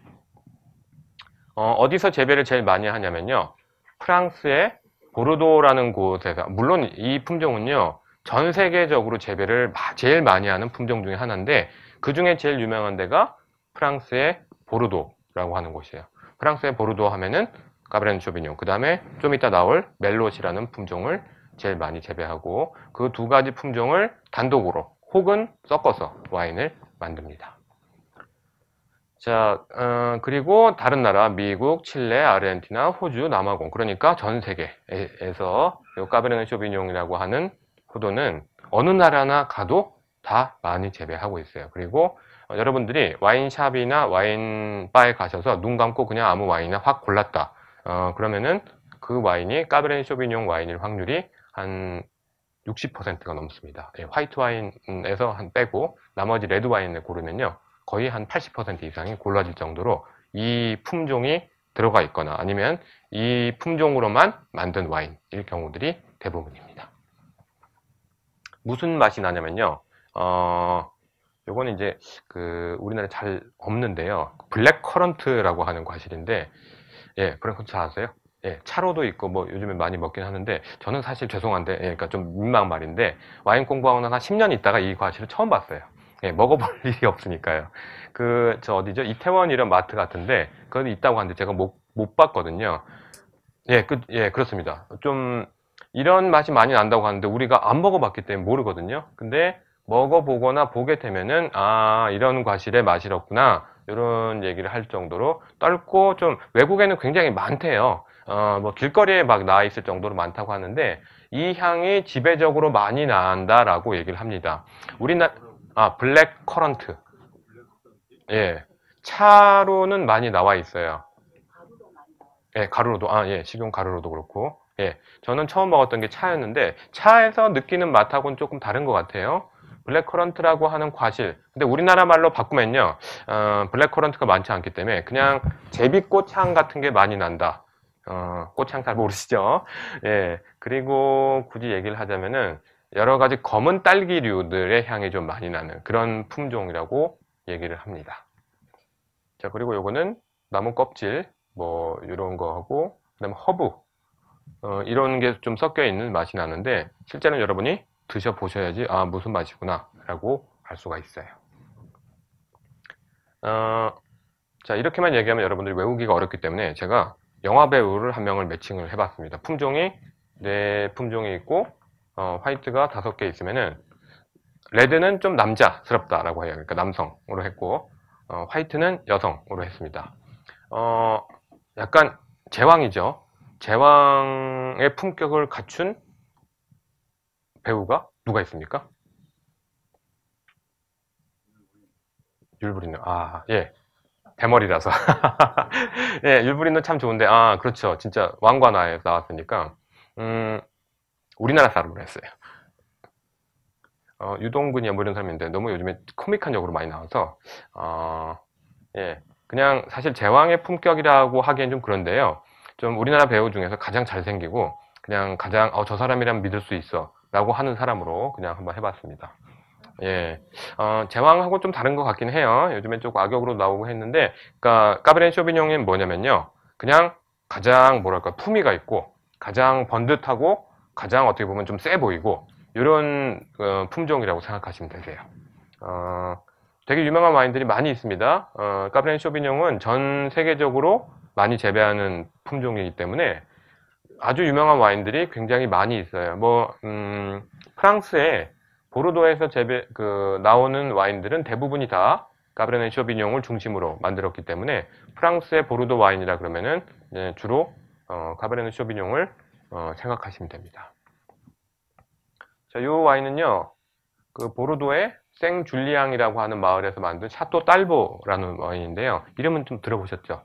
A: 어, 디서 재배를 제일 많이 하냐면요. 프랑스의 보르도라는 곳에서 물론 이 품종은요 전 세계적으로 재배를 제일 많이 하는 품종 중에 하나인데 그 중에 제일 유명한 데가 프랑스의 보르도라고 하는 곳이에요. 프랑스의 보르도 하면은 까베르네 쇼비뇽, 그 다음에 좀 이따 나올 멜롯이라는 품종을 제일 많이 재배하고 그 두 가지 품종을 단독으로 혹은 섞어서 와인을 만듭니다. 자, 어, 그리고 다른 나라, 미국, 칠레, 아르헨티나, 호주, 남아공, 그러니까 전 세계에서 이 까베르네 쇼비뇽이라고 하는 포도는 어느 나라나 가도 다 많이 재배하고 있어요. 그리고 여러분들이 와인샵이나 와인바에 가셔서 눈 감고 그냥 아무 와인이나 확 골랐다. 어, 그러면은 그 와인이 까베르네 쇼비뇽 와인일 확률이 한 60%가 넘습니다. 예, 화이트 와인에서 한 빼고 나머지 레드 와인을 고르면요. 거의 한 80% 이상이 골라질 정도로 이 품종이 들어가 있거나 아니면 이 품종으로만 만든 와인일 경우들이 대부분입니다. 무슨 맛이 나냐면요. 어, 요거는 이제 그 우리나라에 잘 없는데요. 블랙 커런트라고 하는 과실인데, 예, 그런 건잘 아세요? 예, 차로도 있고 뭐 요즘에 많이 먹긴 하는데 저는 사실 죄송한데, 예, 그러니까 좀 민망 말인데 와인 공부하고 나서 한 10년 있다가 이 과실을 처음 봤어요. 예, 먹어볼 일이 없으니까요. 그 저 어디죠? 이태원 이런 마트 같은데 그건 있다고 하는데 제가 못 못 봤거든요. 예, 그, 예, 그렇습니다. 좀 이런 맛이 많이 난다고 하는데 우리가 안 먹어봤기 때문에 모르거든요. 근데 먹어보거나 보게 되면은 아 이런 과실의 맛이었구나 이런 얘기를 할 정도로 떫고 좀 외국에는 굉장히 많대요. 어, 뭐 길거리에 막나 있을 정도로 많다고 하는데 이 향이 지배적으로 많이 난다라고 얘기를 합니다. 우리나라 아 블랙 커런트 예 차로는 많이 나와 있어요. 예 가루로도 아예 식용 가루로도 그렇고 예, 저는 처음 먹었던 게 차였는데 차에서 느끼는 맛하고는 조금 다른 것 같아요. 블랙커런트라고 하는 과실. 근데 우리나라 말로 바꾸면요, 어, 블랙커런트가 많지 않기 때문에 그냥 제비꽃 향 같은 게 많이 난다. 어, 꽃향 잘 모르시죠? 예, 그리고 굳이 얘기를 하자면은 여러 가지 검은 딸기류들의 향이 좀 많이 나는 그런 품종이라고 얘기를 합니다. 자, 그리고 요거는 나무 껍질, 뭐, 이런 거하고, 그 다음에 허브. 어, 이런 게 좀 섞여 있는 맛이 나는데 실제로는 여러분이 드셔보셔야지 아 무슨 맛이구나 라고 알 수가 있어요 어, 자 이렇게만 얘기하면 여러분들이 외우기가 어렵기 때문에 제가 영화 배우를 한 명을 매칭을 해봤습니다 품종이 네 품종이 있고 어, 화이트가 다섯 개 있으면은 레드는 좀 남자스럽다라고 해요 그러니까 남성으로 했고 어, 화이트는 여성으로 했습니다 어, 약간 제왕이죠 제왕의 품격을 갖춘 배우가 누가 있습니까? 율브리는 아 예. 대머리라서 예 율브리는 참 좋은데 아 그렇죠 진짜 왕과 나에 나왔으니까 음 우리나라 사람으로 했어요 어, 유동근이야 뭐 이런 사람인데 너무 요즘에 코믹한 역으로 많이 나와서 어, 예 그냥 사실 제왕의 품격이라고 하기엔 좀 그런데요 좀 우리나라 배우 중에서 가장 잘생기고 그냥 가장 어, 저 사람이란 믿을 수 있어 라고 하는 사람으로 그냥 한번 해봤습니다. 예. 어, 제왕하고 좀 다른 것 같긴 해요. 요즘에 조금 악역으로 나오고 했는데, 그니까, 까베렌 쇼비뇽은 뭐냐면요. 그냥 가장 뭐랄까, 품위가 있고, 가장 번듯하고, 가장 어떻게 보면 좀 쎄 보이고, 이런 어, 품종이라고 생각하시면 되세요. 어, 되게 유명한 와인들이 많이 있습니다. 어, 까베렌 쇼비뇽은 전 세계적으로 많이 재배하는 품종이기 때문에 아주 유명한 와인들이 굉장히 많이 있어요. 뭐 음, 프랑스의 보르도에서 재배 그 나오는 와인들은 대부분이 다가베르네 쇼비뇽을 중심으로 만들었기 때문에 프랑스의 보르도 와인이라 그러면은 주로 어, 가베르네 쇼비뇽을 어, 생각하시면 됩니다. 자, 이 와인은요, 그 보르도의 생줄리앙이라고 하는 마을에서 만든 샤토 딸보라는 와인인데요. 이름은 좀 들어보셨죠?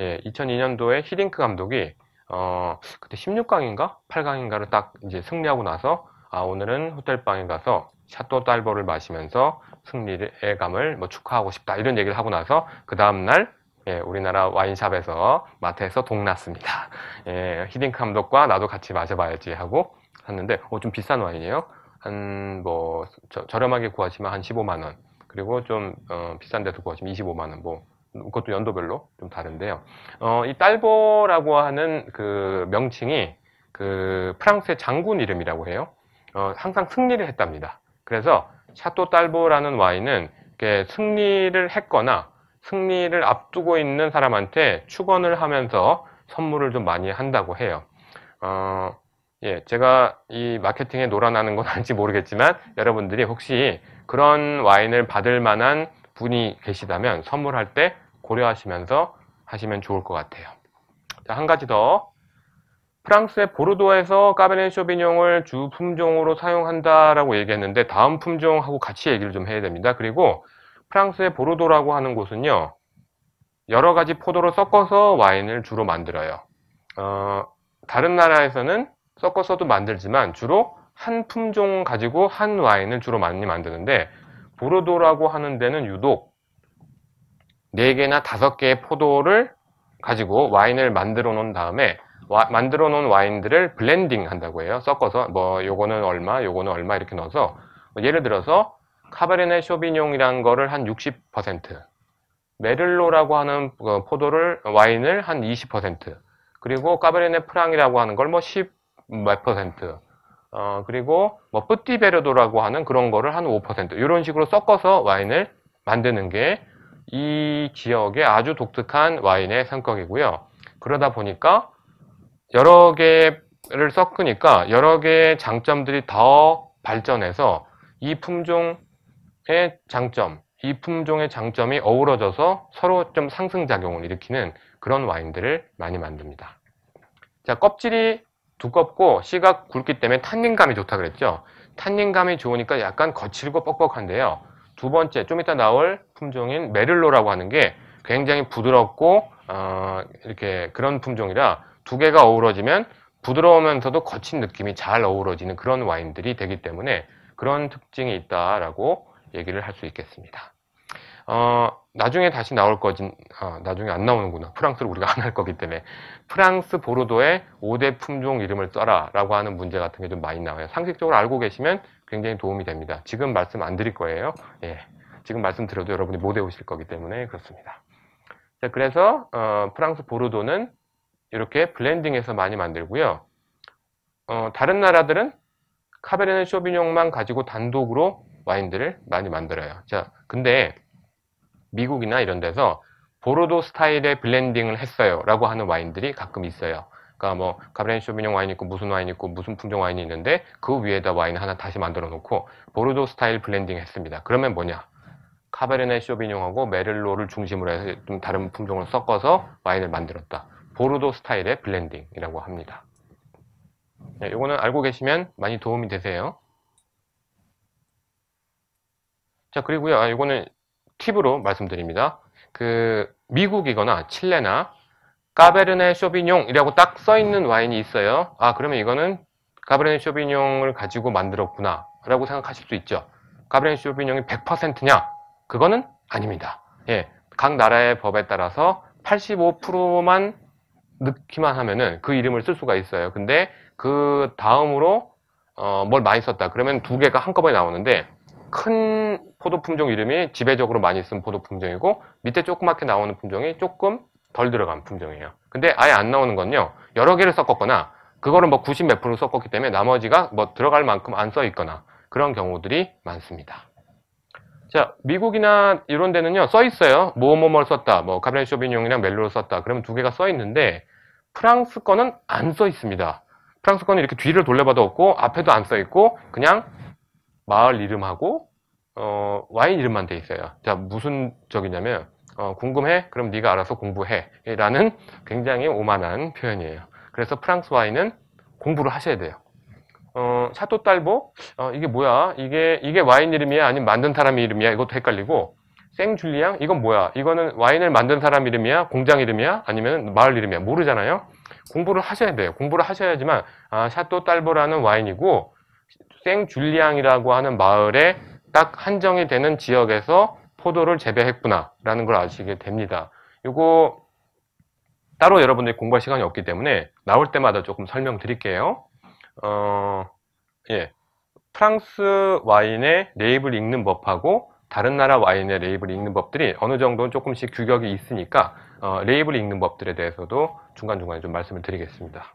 A: 예, 2002년도에 히딩크 감독이 어, 그때 16강인가 8강인가를 딱 이제 승리하고 나서 아 오늘은 호텔방에 가서 샤또 딸보를 마시면서 승리의 감을 뭐 축하하고 싶다 이런 얘기를 하고 나서 그 다음날 예, 우리나라 와인샵에서 마트에서 동났습니다. 예, 히딩크 감독과 나도 같이 마셔봐야지 하고 샀는데 어, 좀 비싼 와인이에요. 한뭐 저렴하게 구하지만한 15만 원 그리고 좀 어, 비싼 데도 구하시면 25만 원뭐 음, 그것도 연도별로 좀 다른데요. 어, 이 딸보라고 하는 그 명칭이 그 프랑스의 장군 이름이라고 해요. 어, 항상 승리를 했답니다. 그래서 샤또 딸보라는 와인은 승리를 했거나 승리를 앞두고 있는 사람한테 축원을 하면서 선물을 좀 많이 한다고 해요. 어, 예, 제가 이 마케팅에 놀아나는 건 아닌지 모르겠지만 여러분들이 혹시 그런 와인을 받을 만한 분이 계시다면 선물할 때 고려하시면서 하시면 좋을 것 같아요. 자, 한 가지 더. 프랑스의 보르도에서 까베네 쇼비뇽을 주 품종으로 사용한다라고 얘기했는데 다음 품종하고 같이 얘기를 좀 해야 됩니다. 그리고 프랑스의 보르도라고 하는 곳은요. 여러 가지 포도로 섞어서 와인을 주로 만들어요. 어, 다른 나라에서는 섞어서도 만들지만 주로 한 품종 가지고 한 와인을 주로 많이 만드는데 부르도라고 하는 데는 유독 4개나 5개의 포도를 가지고 와인을 만들어 놓은 다음에 와, 만들어 놓은 와인들을 블렌딩 한다고 해요. 섞어서 뭐 요거는 얼마, 요거는 얼마 이렇게 넣어서 예를 들어서 카베르네 쇼비뇽이란 거를 한 60%, 메를로라고 하는 그 포도를 와인을 한 20%, 그리고 카베르네 프랑이라고 하는 걸 뭐 10 몇 퍼센트, 어, 그리고 뭐 뿌띠베르도라고 하는 그런 거를 한 5% 이런 식으로 섞어서 와인을 만드는 게 이 지역의 아주 독특한 와인의 성격이고요. 그러다 보니까 여러 개를 섞으니까 여러 개의 장점들이 더 발전해서 이 품종의 장점, 이 품종의 장점이 어우러져서 서로 좀 상승작용을 일으키는 그런 와인들을 많이 만듭니다. 자, 껍질이 두껍고 씨가 굵기 때문에 탄닌감이 좋다 그랬죠. 탄닌감이 좋으니까 약간 거칠고 뻑뻑한데요. 두 번째 좀 이따 나올 품종인 메를로라고 하는 게 굉장히 부드럽고 어, 이렇게 그런 품종이라 두 개가 어우러지면 부드러우면서도 거친 느낌이 잘 어우러지는 그런 와인들이 되기 때문에 그런 특징이 있다라고 얘기를 할 수 있겠습니다. 어, 나중에 다시 나올 거진 아, 나중에 안 나오는구나. 프랑스를 우리가 안 할 거기 때문에 프랑스 보르도의 5대 품종 이름을 써라라고 하는 문제 같은 게 좀 많이 나와요. 상식적으로 알고 계시면 굉장히 도움이 됩니다. 지금 말씀 안 드릴 거예요. 예. 지금 말씀드려도 여러분이 못 외우실 거기 때문에 그렇습니다. 자, 그래서 어, 프랑스 보르도는 이렇게 블렌딩해서 많이 만들고요. 어, 다른 나라들은 카베르네 쇼비뇽만 가지고 단독으로 와인들을 많이 만들어요. 자, 근데 미국이나 이런 데서 보르도 스타일의 블렌딩을 했어요 라고 하는 와인들이 가끔 있어요 그러니까 뭐 가브레네 쇼비뇽 와인 있고 무슨 와인 있고 무슨 품종 와인이 있는데 그 위에다 와인 하나 다시 만들어 놓고 보르도 스타일 블렌딩 했습니다 그러면 뭐냐 카베르네 쇼비뇽하고 메를로를 중심으로 해서 좀 다른 품종을 섞어서 와인을 만들었다 보르도 스타일의 블렌딩이라고 합니다 이거는 네, 알고 계시면 많이 도움이 되세요 자 그리고요 이거는 아, 팁으로 말씀드립니다. 그 미국이거나 칠레나 까베르네 쇼비뇽이라고 딱써 있는 와인이 있어요. 아 그러면 이거는 까베르네 쇼비뇽을 가지고 만들었구나 라고 생각하실 수 있죠. 까베르네 쇼비뇽이 100%냐? 그거는 아닙니다. 예, 각 나라의 법에 따라서 85%만 넣기만 하면은 그 이름을 쓸 수가 있어요. 근데 그 다음으로 어, 뭘 많이 썼다. 그러면 두 개가 한꺼번에 나오는데 큰 포도 품종 이름이 지배적으로 많이 쓴 포도 품종이고 밑에 조그맣게 나오는 품종이 조금 덜 들어간 품종이에요. 근데 아예 안 나오는 건요. 여러 개를 섞었거나 그거를 뭐 90 몇 프로 섞었기 때문에 나머지가 뭐 들어갈 만큼 안 써 있거나 그런 경우들이 많습니다. 자, 미국이나 이런 데는요. 써 있어요. 뭐뭐를 썼다. 뭐 카베르네 쇼비뇽이랑 멜로를 썼다. 그러면 두 개가 써 있는데 프랑스 거는 안 써 있습니다. 프랑스 거는 이렇게 뒤를 돌려봐도 없고 앞에도 안 써 있고 그냥 마을 이름하고 어, 와인 이름만 돼 있어요. 자 무슨 적이냐면 어, 궁금해? 그럼 네가 알아서 공부해 라는 굉장히 오만한 표현이에요. 그래서 프랑스 와인은 공부를 하셔야 돼요. 어, 샤토 딸보 어, 이게 뭐야? 이게 이게 와인 이름이야? 아니면 만든 사람 이름이야? 이것도 헷갈리고 생줄리앙 이건 뭐야? 이거는 와인을 만든 사람 이름이야? 공장 이름이야? 아니면 마을 이름이야? 모르잖아요. 공부를 하셔야 돼요. 공부를 하셔야지만 아, 샤토 딸보라는 와인이고 생줄리앙이라고 하는 마을에 딱 한정이 되는 지역에서 포도를 재배했구나라는 걸 아시게 됩니다. 이거 따로 여러분들이 공부할 시간이 없기 때문에 나올 때마다 조금 설명드릴게요. 어, 예. 프랑스 와인의 레이블 읽는 법하고 다른 나라 와인의 레이블 읽는 법들이 어느 정도는 조금씩 규격이 있으니까 어, 레이블 읽는 법들에 대해서도 중간중간에 좀 말씀을 드리겠습니다.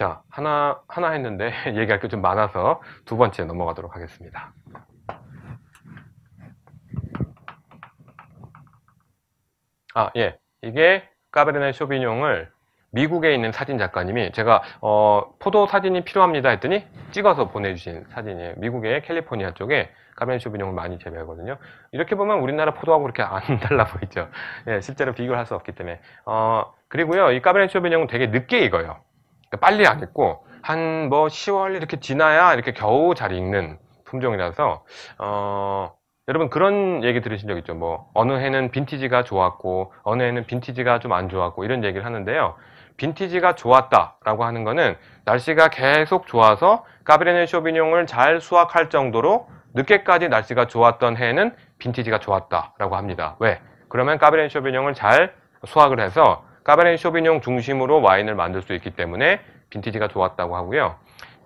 A: 자, 하나, 하나 했는데 얘기할 게 좀 많아서 두 번째 넘어가도록 하겠습니다. 아, 예. 이게 까베르네 쇼비뇽을 미국에 있는 사진 작가님이 제가 어, 포도 사진이 필요합니다 했더니 찍어서 보내주신 사진이에요. 미국의 캘리포니아 쪽에 까베르네 쇼비뇽을 많이 재배하거든요. 이렇게 보면 우리나라 포도하고 그렇게 안 달라 보이죠. 예, 실제로 비교를 할 수 없기 때문에. 어, 그리고요, 이 까베르네 쇼비뇽은 되게 늦게 익어요. 그러니까 빨리 안 읽고 한 뭐 10월 이렇게 지나야 이렇게 겨우 잘 읽는 품종이라서 어, 여러분 그런 얘기 들으신 적 있죠. 뭐 어느 해는 빈티지가 좋았고 어느 해는 빈티지가 좀 안 좋았고 이런 얘기를 하는데요. 빈티지가 좋았다라고 하는 거는 날씨가 계속 좋아서 까베르네 쇼비뇽을 잘 수확할 정도로 늦게까지 날씨가 좋았던 해는 빈티지가 좋았다라고 합니다. 왜? 그러면 까베르네 쇼비뇽을 잘 수확을 해서 까베르네 쇼비뇽 중심으로 와인을 만들 수 있기 때문에 빈티지가 좋았다고 하고요.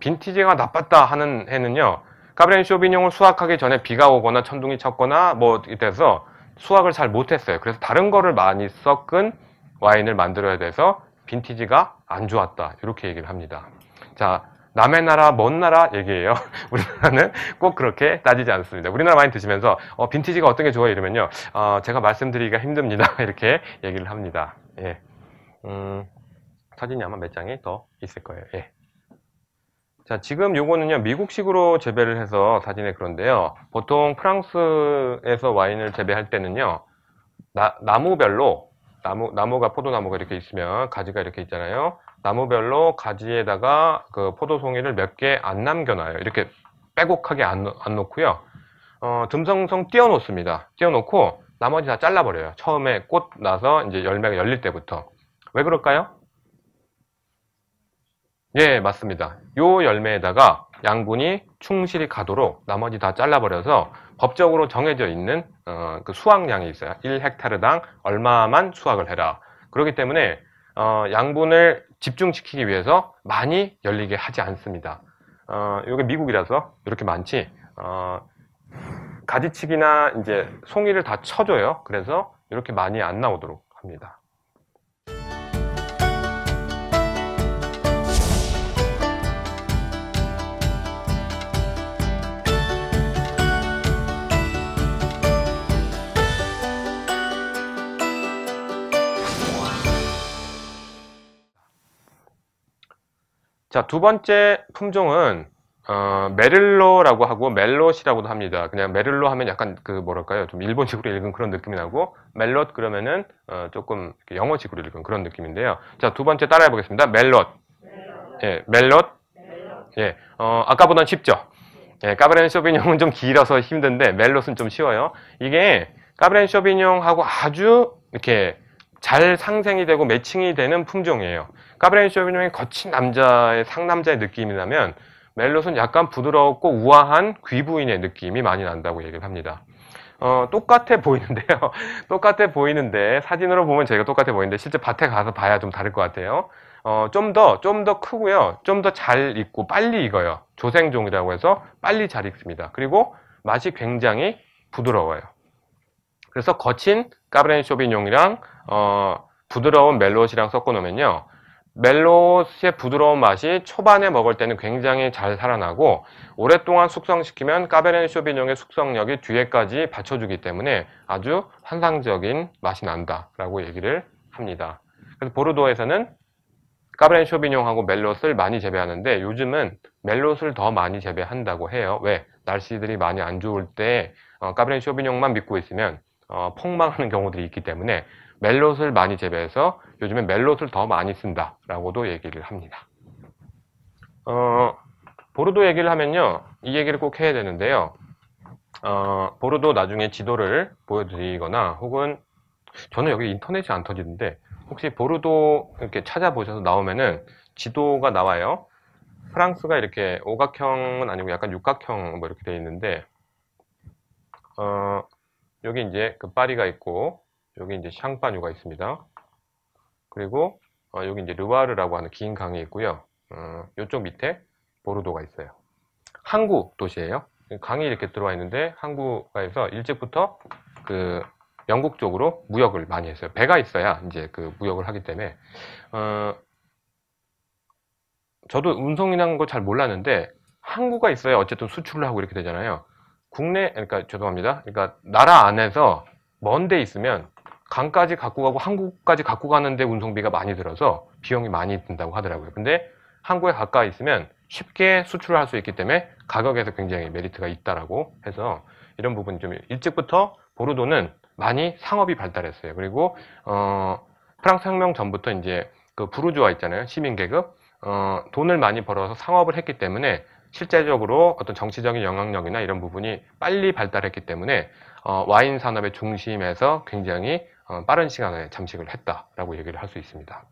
A: 빈티지가 나빴다 하는 해는요. 까베르네 쇼비뇽을 수확하기 전에 비가 오거나 천둥이 쳤거나 뭐 이때서 수확을 잘 못했어요. 그래서 다른 거를 많이 섞은 와인을 만들어야 돼서 빈티지가 안 좋았다 이렇게 얘기를 합니다. 자, 남의 나라, 먼 나라 얘기예요. 우리나라는 꼭 그렇게 따지지 않습니다. 우리나라 와인 드시면서 어, 빈티지가 어떤 게 좋아요? 이러면요. 어, 제가 말씀드리기가 힘듭니다. 이렇게 얘기를 합니다. 예. 음, 사진이 아마 몇 장이 더 있을 거예요. 예. 자, 지금 요거는요, 미국식으로 재배를 해서 사진에 그런데요. 보통 프랑스에서 와인을 재배할 때는요, 나, 나무별로, 나무, 나무가, 포도나무가 이렇게 있으면 가지가 이렇게 있잖아요. 나무별로 가지에다가 그 포도송이를 몇 개 안 남겨놔요. 이렇게 빼곡하게 안, 안 놓고요. 어, 듬성성 띄워놓습니다. 띄워놓고 나머지 다 잘라버려요. 처음에 꽃 나서 이제 열매가 열릴 때부터. 왜 그럴까요? 예, 맞습니다. 요 열매에다가 양분이 충실히 가도록 나머지 다 잘라버려서 법적으로 정해져 있는 어, 그 수확량이 있어요. 1헥타르당 얼마만 수확을 해라. 그렇기 때문에 어, 양분을 집중시키기 위해서 많이 열리게 하지 않습니다. 어, 이게 미국이라서 이렇게 많지, 어, 가지치기나 이제 송이를 다 쳐줘요. 그래서 이렇게 많이 안 나오도록 합니다. 자, 두 번째 품종은 어, 메릴로라고 하고 멜롯이라고도 합니다. 그냥 메릴로 하면 약간 그 뭐랄까요? 좀 일본식으로 읽은 그런 느낌이 나고 멜롯 그러면은 어, 조금 영어식으로 읽은 그런 느낌인데요. 자, 두 번째 따라해 보겠습니다. 멜롯. 예, 멜롯. 예. 어, 아까보단 쉽죠? 예, 까브레네 쇼비뇽은 좀 길어서 힘든데 멜롯은 좀 쉬워요. 이게 까브레네 쇼비뇽하고 아주 이렇게 잘 상생이 되고 매칭이 되는 품종이에요. 까베르네 쇼비뇽이 거친 남자의 상남자의 느낌이 나면 멜롯은 약간 부드럽고 우아한 귀부인의 느낌이 많이 난다고 얘기를 합니다. 어, 똑같아 보이는데요. 똑같아 보이는데 사진으로 보면 저희가 똑같아 보이는데 실제 밭에 가서 봐야 좀 다를 것 같아요. 어, 좀 더, 좀 더 크고요. 좀 더 잘 익고 빨리 익어요. 조생종이라고 해서 빨리 잘 익습니다. 그리고 맛이 굉장히 부드러워요. 그래서 거친 까베르네 쇼비뇽이랑 어, 부드러운 멜롯이랑 섞어 놓으면요. 멜롯의 부드러운 맛이 초반에 먹을 때는 굉장히 잘 살아나고 오랫동안 숙성시키면 까베르네 쇼비뇽의 숙성력이 뒤에까지 받쳐주기 때문에 아주 환상적인 맛이 난다라고 얘기를 합니다. 그래서 보르도에서는 까베르네 쇼비뇽하고 멜롯을 많이 재배하는데 요즘은 멜롯을 더 많이 재배한다고 해요. 왜? 날씨들이 많이 안 좋을 때 어, 까베르네 쇼비뇽만 믿고 있으면 어, 폭망하는 경우들이 있기 때문에 멜롯을 많이 재배해서 요즘엔 멜롯을 더 많이 쓴다라고도 얘기를 합니다. 어, 보르도 얘기를 하면요. 이 얘기를 꼭 해야 되는데요. 어, 보르도 나중에 지도를 보여드리거나 혹은 저는 여기 인터넷이 안 터지는데 혹시 보르도 이렇게 찾아보셔서 나오면은 지도가 나와요. 프랑스가 이렇게 오각형은 아니고 약간 육각형 뭐 이렇게 돼 있는데 어, 여기 이제 그 파리가 있고 여기 이제 샹파뉴가 있습니다. 그리고 어, 여기 이제 르와르라고 하는 긴 강이 있고요. 어, 이쪽 밑에 보르도가 있어요. 항구 도시예요. 강이 이렇게 들어와 있는데 항구가에서 일찍부터 그 영국 쪽으로 무역을 많이 했어요. 배가 있어야 이제 그 무역을 하기 때문에 어, 저도 운송이란걸잘 몰랐는데 항구가 있어야 어쨌든 수출을 하고 이렇게 되잖아요. 국내 그러니까 죄송합니다. 그러니까 나라 안에서 먼데 있으면 강까지 갖고 가고 항구까지 갖고 가는데 운송비가 많이 들어서 비용이 많이 든다고 하더라고요. 근데 항구에 가까이 있으면 쉽게 수출을 할 수 있기 때문에 가격에서 굉장히 메리트가 있다라고 해서 이런 부분이 좀 일찍부터 보르도는 많이 상업이 발달했어요. 그리고 어, 프랑스 혁명 전부터 이제 그 부르주아 있잖아요. 시민 계급 어, 돈을 많이 벌어서 상업을 했기 때문에 실제적으로 어떤 정치적인 영향력이나 이런 부분이 빨리 발달했기 때문에 어, 와인 산업의 중심에서 굉장히 어, 빠른 시간에 잠식을 했다라고 얘기를 할 수 있습니다.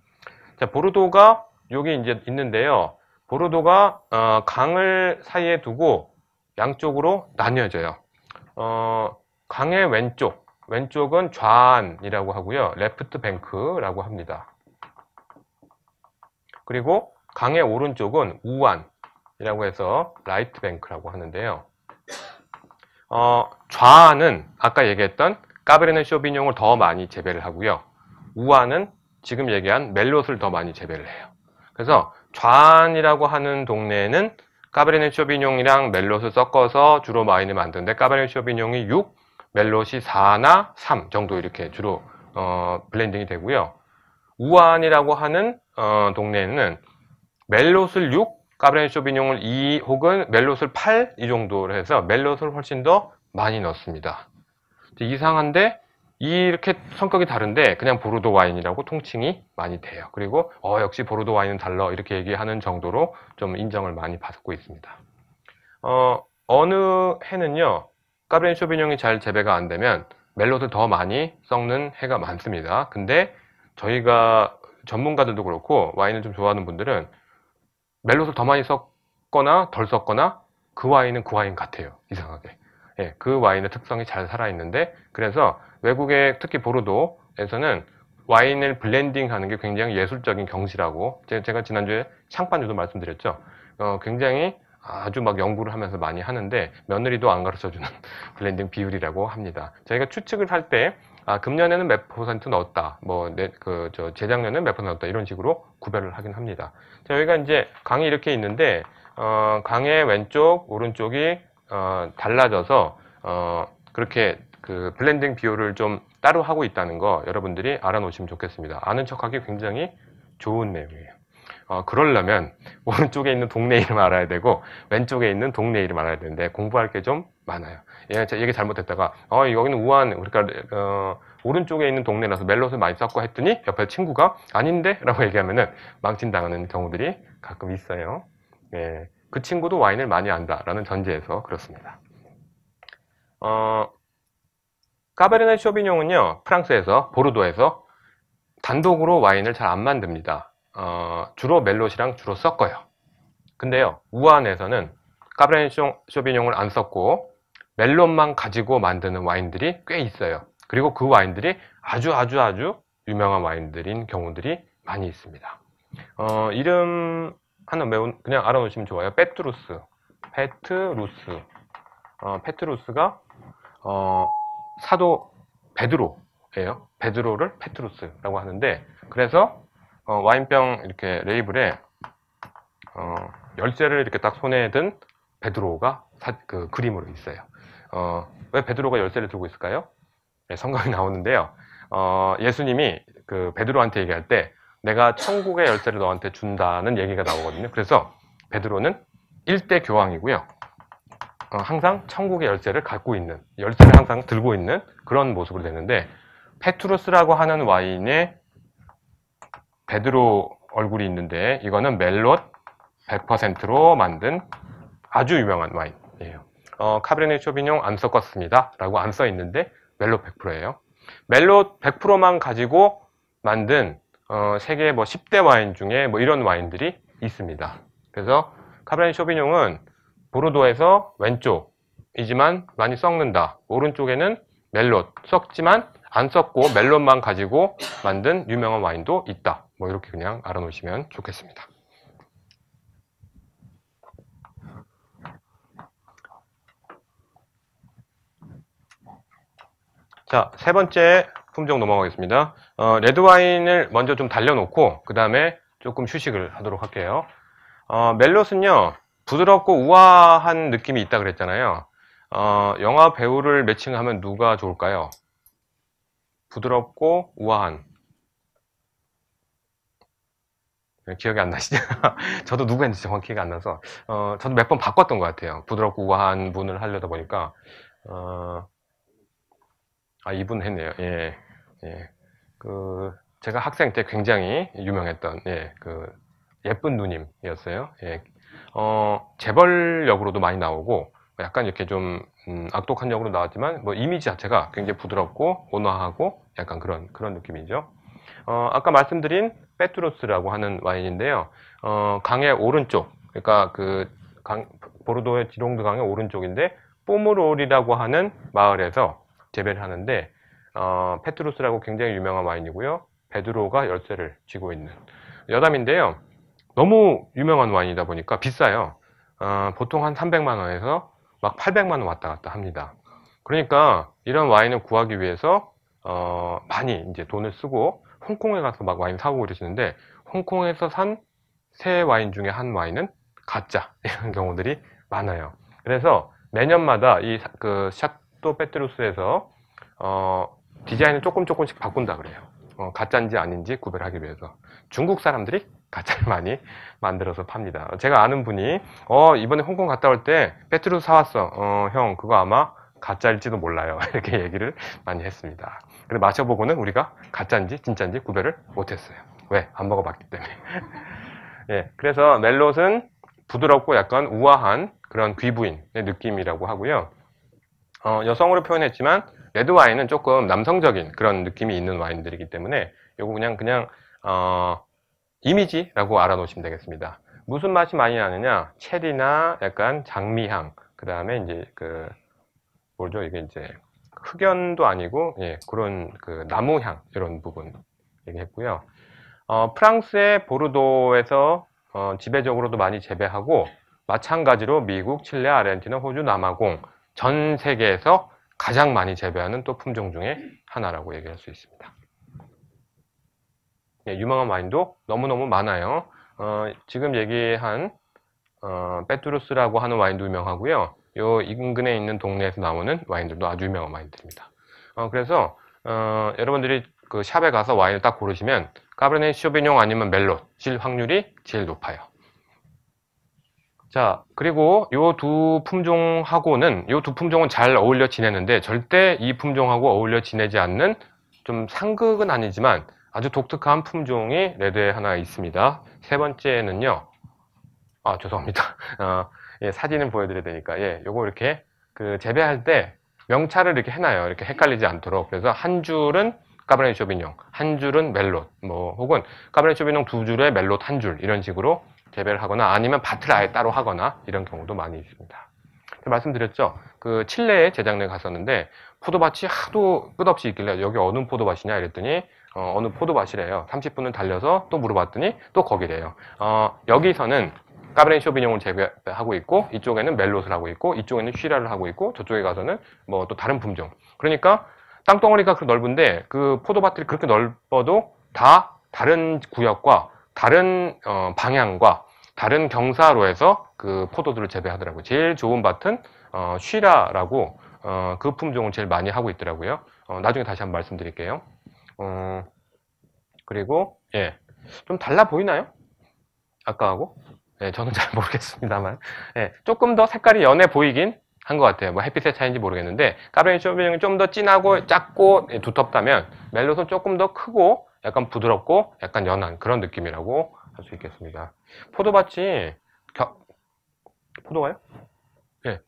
A: 자, 보르도가 여기 이제 있는데요. 보르도가 어, 강을 사이에 두고 양쪽으로 나뉘어져요. 어, 강의 왼쪽, 왼쪽은 좌안이라고 하고요. 레프트 뱅크라고 합니다. 그리고 강의 오른쪽은 우안이라고 해서 라이트 뱅크라고 하는데요. 어, 좌안은 아까 얘기했던 까베르네 쇼비뇽을 더 많이 재배를 하고요. 우한은 지금 얘기한 멜롯을 더 많이 재배를 해요. 그래서 좌안이라고 하는 동네에는 까베르네 쇼비뇽이랑 멜롯을 섞어서 주로 마인을 만드는데 까베르네 쇼비뇽이 6, 멜롯이 4나 3 정도 이렇게 주로 어, 블렌딩이 되고요. 우한이라고 하는 어, 동네에는 멜롯을 6, 까베르네 쇼비뇽을 2 혹은 멜롯을 8 이 정도로 해서 멜롯을 훨씬 더 많이 넣습니다. 이상한데 이렇게 성격이 다른데 그냥 보르도 와인이라고 통칭이 많이 돼요. 그리고 어 역시 보르도 와인은 달러 이렇게 얘기하는 정도로 좀 인정을 많이 받고 있습니다. 어, 어느 해는요. 까베르네 쇼비뇽이 잘 재배가 안 되면 멜로을더 많이 썩는 해가 많습니다. 근데 저희가 전문가들도 그렇고 와인을 좀 좋아하는 분들은 멜로을더 많이 썩거나 덜 썩거나 그 와인은 그 와인 같아요. 이상하게. 예, 그 와인의 특성이 잘 살아있는데 그래서 외국의 특히 보르도에서는 와인을 블렌딩하는 게 굉장히 예술적인 경시라고 제가 지난주에 샹판주도 말씀드렸죠. 어, 굉장히 아주 막 연구를 하면서 많이 하는데 며느리도 안 가르쳐주는 블렌딩 비율이라고 합니다. 저희가 추측을 할때 아, 금년에는 몇 퍼센트 넣었다, 뭐, 네, 그, 저, 재작년에는 몇 퍼센트 넣었다, 이런 식으로 구별을 하긴 합니다. 자, 여기가 이제 강이 이렇게 있는데, 어, 강의 왼쪽, 오른쪽이 어, 달라져서 어, 그렇게 그 블렌딩 비율을 좀 따로 하고 있다는 거 여러분들이 알아놓으시면 좋겠습니다. 아는 척하기 굉장히 좋은 내용이에요. 어, 그러려면 오른쪽에 있는 동네 이름 알아야 되고 왼쪽에 있는 동네 이름 알아야 되는데 공부할 게 좀 많아요. 예, 얘기 잘못했다가 어, 여기는 우한 그러니까 어, 오른쪽에 있는 동네라서 멜롯을 많이 썼고 했더니 옆에 친구가 아닌데? 라고 얘기하면은 망친 당하는 경우들이 가끔 있어요. 예. 그 친구도 와인을 많이 안다라는 전제에서 그렇습니다. 어, 까베르네 쇼비뇽은요 프랑스에서 보르도에서 단독으로 와인을 잘 안 만듭니다. 어, 주로 멜롯이랑 주로 섞어요. 근데요 우한에서는 까베르네 쇼비뇽을 안 섞고 멜롯만 가지고 만드는 와인들이 꽤 있어요. 그리고 그 와인들이 아주 아주 아주 유명한 와인들인 경우들이 많이 있습니다. 어, 이름 하나 매운 그냥 알아놓으시면 좋아요. 페트루스, 페트루스, 어, 페트루스가 어, 사도 베드로예요. 베드로를 페트루스라고 하는데 그래서 어, 와인병 이렇게 레이블에 어, 열쇠를 이렇게 딱 손에 든 베드로가 사, 그 그림으로 있어요. 어, 왜 베드로가 열쇠를 들고 있을까요? 네, 예, 성경이 나오는데요. 어, 예수님이 그 베드로한테 얘기할 때 내가 천국의 열쇠를 너한테 준다는 얘기가 나오거든요. 그래서 베드로는 일대 교황이고요. 어, 항상 천국의 열쇠를 갖고 있는 열쇠를 항상 들고 있는 그런 모습을로 되는데 페트로스라고 하는 와인에 베드로 얼굴이 있는데 이거는 멜롯 100%로 만든 아주 유명한 와인이에요. 어, 카베르네 쇼비뇽 안 섞었습니다. 라고 안 써 있는데 멜롯 100%예요. 멜롯 100%만 가지고 만든 어, 세계 뭐 10대 와인 중에 뭐 이런 와인들이 있습니다. 그래서 카베르네 쇼비뇽은 보르도에서 왼쪽이지만 많이 썩는다. 오른쪽에는 멜롯 썩지만 안 썩고 멜론만 가지고 만든 유명한 와인도 있다. 뭐 이렇게 그냥 알아놓으시면 좋겠습니다. 자, 세 번째 품종 넘어가겠습니다. 어, 레드와인을 먼저 좀 달려놓고 그 다음에 조금 휴식을 하도록 할게요. 어, 멜롯은요. 부드럽고 우아한 느낌이 있다 그랬잖아요. 어, 영화 배우를 매칭하면 누가 좋을까요? 부드럽고 우아한 기억이 안 나시죠? 저도 누가 했는지 정확히 기억이 안 나서 어, 저도 몇 번 바꿨던 것 같아요 부드럽고 우아한 분을 하려다 보니까 어, 아 이분 했네요 예. 예, 그 제가 학생 때 굉장히 유명했던 예, 그 예쁜 누님이었어요. 예, 어, 재벌 역으로도 많이 나오고 뭐 약간 이렇게 좀 음, 악독한 역으로 나왔지만 뭐 이미지 자체가 굉장히 부드럽고 온화하고 약간 그런 그런 느낌이죠. 어, 아까 말씀드린 페트로스라고 하는 와인인데요. 어, 강의 오른쪽 그러니까 그 강, 보르도의 지롱드 강의 오른쪽인데 뽀모롤이라고 하는 마을에서 재배를 하는데 어, 페트루스라고 굉장히 유명한 와인이고요. 베드로가 열쇠를 쥐고 있는 여담인데요. 너무 유명한 와인이다 보니까 비싸요. 어, 보통 한 300만 원에서 막 800만 원 왔다 갔다 합니다. 그러니까 이런 와인을 구하기 위해서 어, 많이 이제 돈을 쓰고 홍콩에 가서 막 와인 사고 그러시는데 홍콩에서 산 새 와인 중에 한 와인은 가짜 이런 경우들이 많아요. 그래서 매년마다 이그 샤또 페트루스에서 어, 디자인을 조금 조금씩 바꾼다 그래요. 어, 가짜인지 아닌지 구별하기 위해서 중국 사람들이 가짜를 많이 만들어서 팝니다. 제가 아는 분이 어 이번에 홍콩 갔다 올 때배트로 사왔어. 어형 그거 아마 가짜일지도 몰라요. 이렇게 얘기를 많이 했습니다. 근데 마셔보고는 우리가 가짜인지 진짜인지 구별을 못했어요. 왜? 안 먹어봤기 때문에. 예, 그래서 멜롯은 부드럽고 약간 우아한 그런 귀부인의 느낌이라고 하고요. 어, 여성으로 표현했지만 레드 와인은 조금 남성적인 그런 느낌이 있는 와인들이기 때문에 요거 그냥 그냥 어, 이미지라고 알아놓으시면 되겠습니다. 무슨 맛이 많이 나느냐? 체리나 약간 장미향, 그 다음에 이제 그 뭐죠? 이게 이제 흑연도 아니고 예, 그런 그 나무향 이런 부분 얘기했고요. 어, 프랑스의 보르도에서 어, 지배적으로도 많이 재배하고 마찬가지로 미국, 칠레, 아르헨티나, 호주, 남아공 전 세계에서 가장 많이 재배하는 또 품종 중에 하나라고 얘기할 수 있습니다. 예, 유망한 와인도 너무너무 많아요. 어, 지금 얘기한 어, 페투루스라고 하는 와인도 유명하고요. 요 인근에 있는 동네에서 나오는 와인들도 아주 유명한 와인들입니다. 어, 그래서 어, 여러분들이 그 샵에 가서 와인을 딱 고르시면 까브르네 쇼비뇽 아니면 멜롯 질 확률이 제일 높아요. 자, 그리고 요 두 품종하고는 요 두 품종은 잘 어울려 지내는데 절대 이 품종하고 어울려 지내지 않는 좀 상극은 아니지만 아주 독특한 품종이 레드에 네 하나 있습니다. 세 번째는요. 아, 죄송합니다. 아, 예, 사진은 보여드려야 되니까. 예, 요거 이렇게 그 재배할 때 명찰을 이렇게 해놔요. 이렇게 헷갈리지 않도록. 그래서 한 줄은 카브레네 쇼비뇽, 한 줄은 멜롯, 뭐, 혹은 카브레네 쇼비뇽 두 줄에 멜롯 한 줄, 이런 식으로 재배를 하거나 아니면 밭을 아예 따로 하거나 이런 경우도 많이 있습니다. 그 말씀드렸죠. 그 칠레에 재작년에 갔었는데 포도밭이 하도 끝없이 있길래 여기 어느 포도밭이냐 이랬더니 어, 느 포도밭이래요. 30분을 달려서 또 물어봤더니 또 거기래요. 어, 여기서는 까베르네 쇼비뇽을 재배하고 있고 이쪽에는 멜롯을 하고 있고 이쪽에는 쉬라를 하고 있고 저쪽에 가서는 뭐 또 다른 품종. 그러니까 땅덩어리가 그렇게 넓은데 그 포도밭들이 그렇게 넓어도 다 다른 구역과 다른 어, 방향과 다른 경사로에서 그 포도들을 재배하더라고요. 제일 좋은 밭은 어, 쉬라라고 어, 그 품종을 제일 많이 하고 있더라고요. 어, 나중에 다시 한번 말씀드릴게요. 어, 그리고 예, 좀 달라 보이나요? 아까하고? 예, 저는 잘 모르겠습니다만 예, 조금 더 색깔이 연해 보이긴 한 것 같아요. 뭐 햇빛의 차이인지 모르겠는데 까베르네 쇼비뇽이 좀 더 진하고 작고 예, 두텁다면 멜로롯는 조금 더 크고 약간 부드럽고 약간 연한 그런 느낌이라고 할 수 있겠습니다. 포도밭이 겨... 포도가요? 예.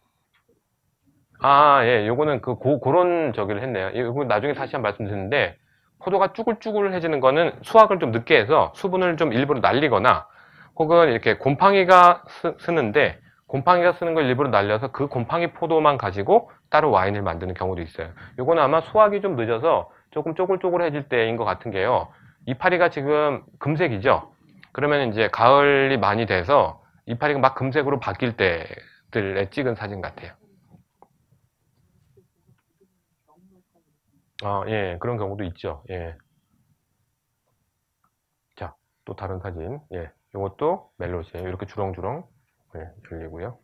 A: 아, 예. 요거는 그 고, 그런 저기를 했네요. 이거 나중에 다시 한 말씀드리는데 포도가 쭈글쭈글해지는 거는 수확을 좀 늦게 해서 수분을 좀 일부러 날리거나 혹은 이렇게 곰팡이가 쓰, 는데 곰팡이가 쓰는 걸 일부러 날려서 그 곰팡이 포도만 가지고 따로 와인을 만드는 경우도 있어요. 요거는 아마 수확이 좀 늦어서 조금 쪼글쪼글해질 때인 것 같은 게요. 이파리가 지금 금색이죠. 그러면 이제 가을이 많이 돼서 이파리가 막 금색으로 바뀔 때들에 찍은 사진 같아요. 아, 예, 그런 경우도 있죠. 예. 자, 또 다른 사진. 예, 이것도 멜로시예요. 이렇게 주렁주렁 예, 열리고요.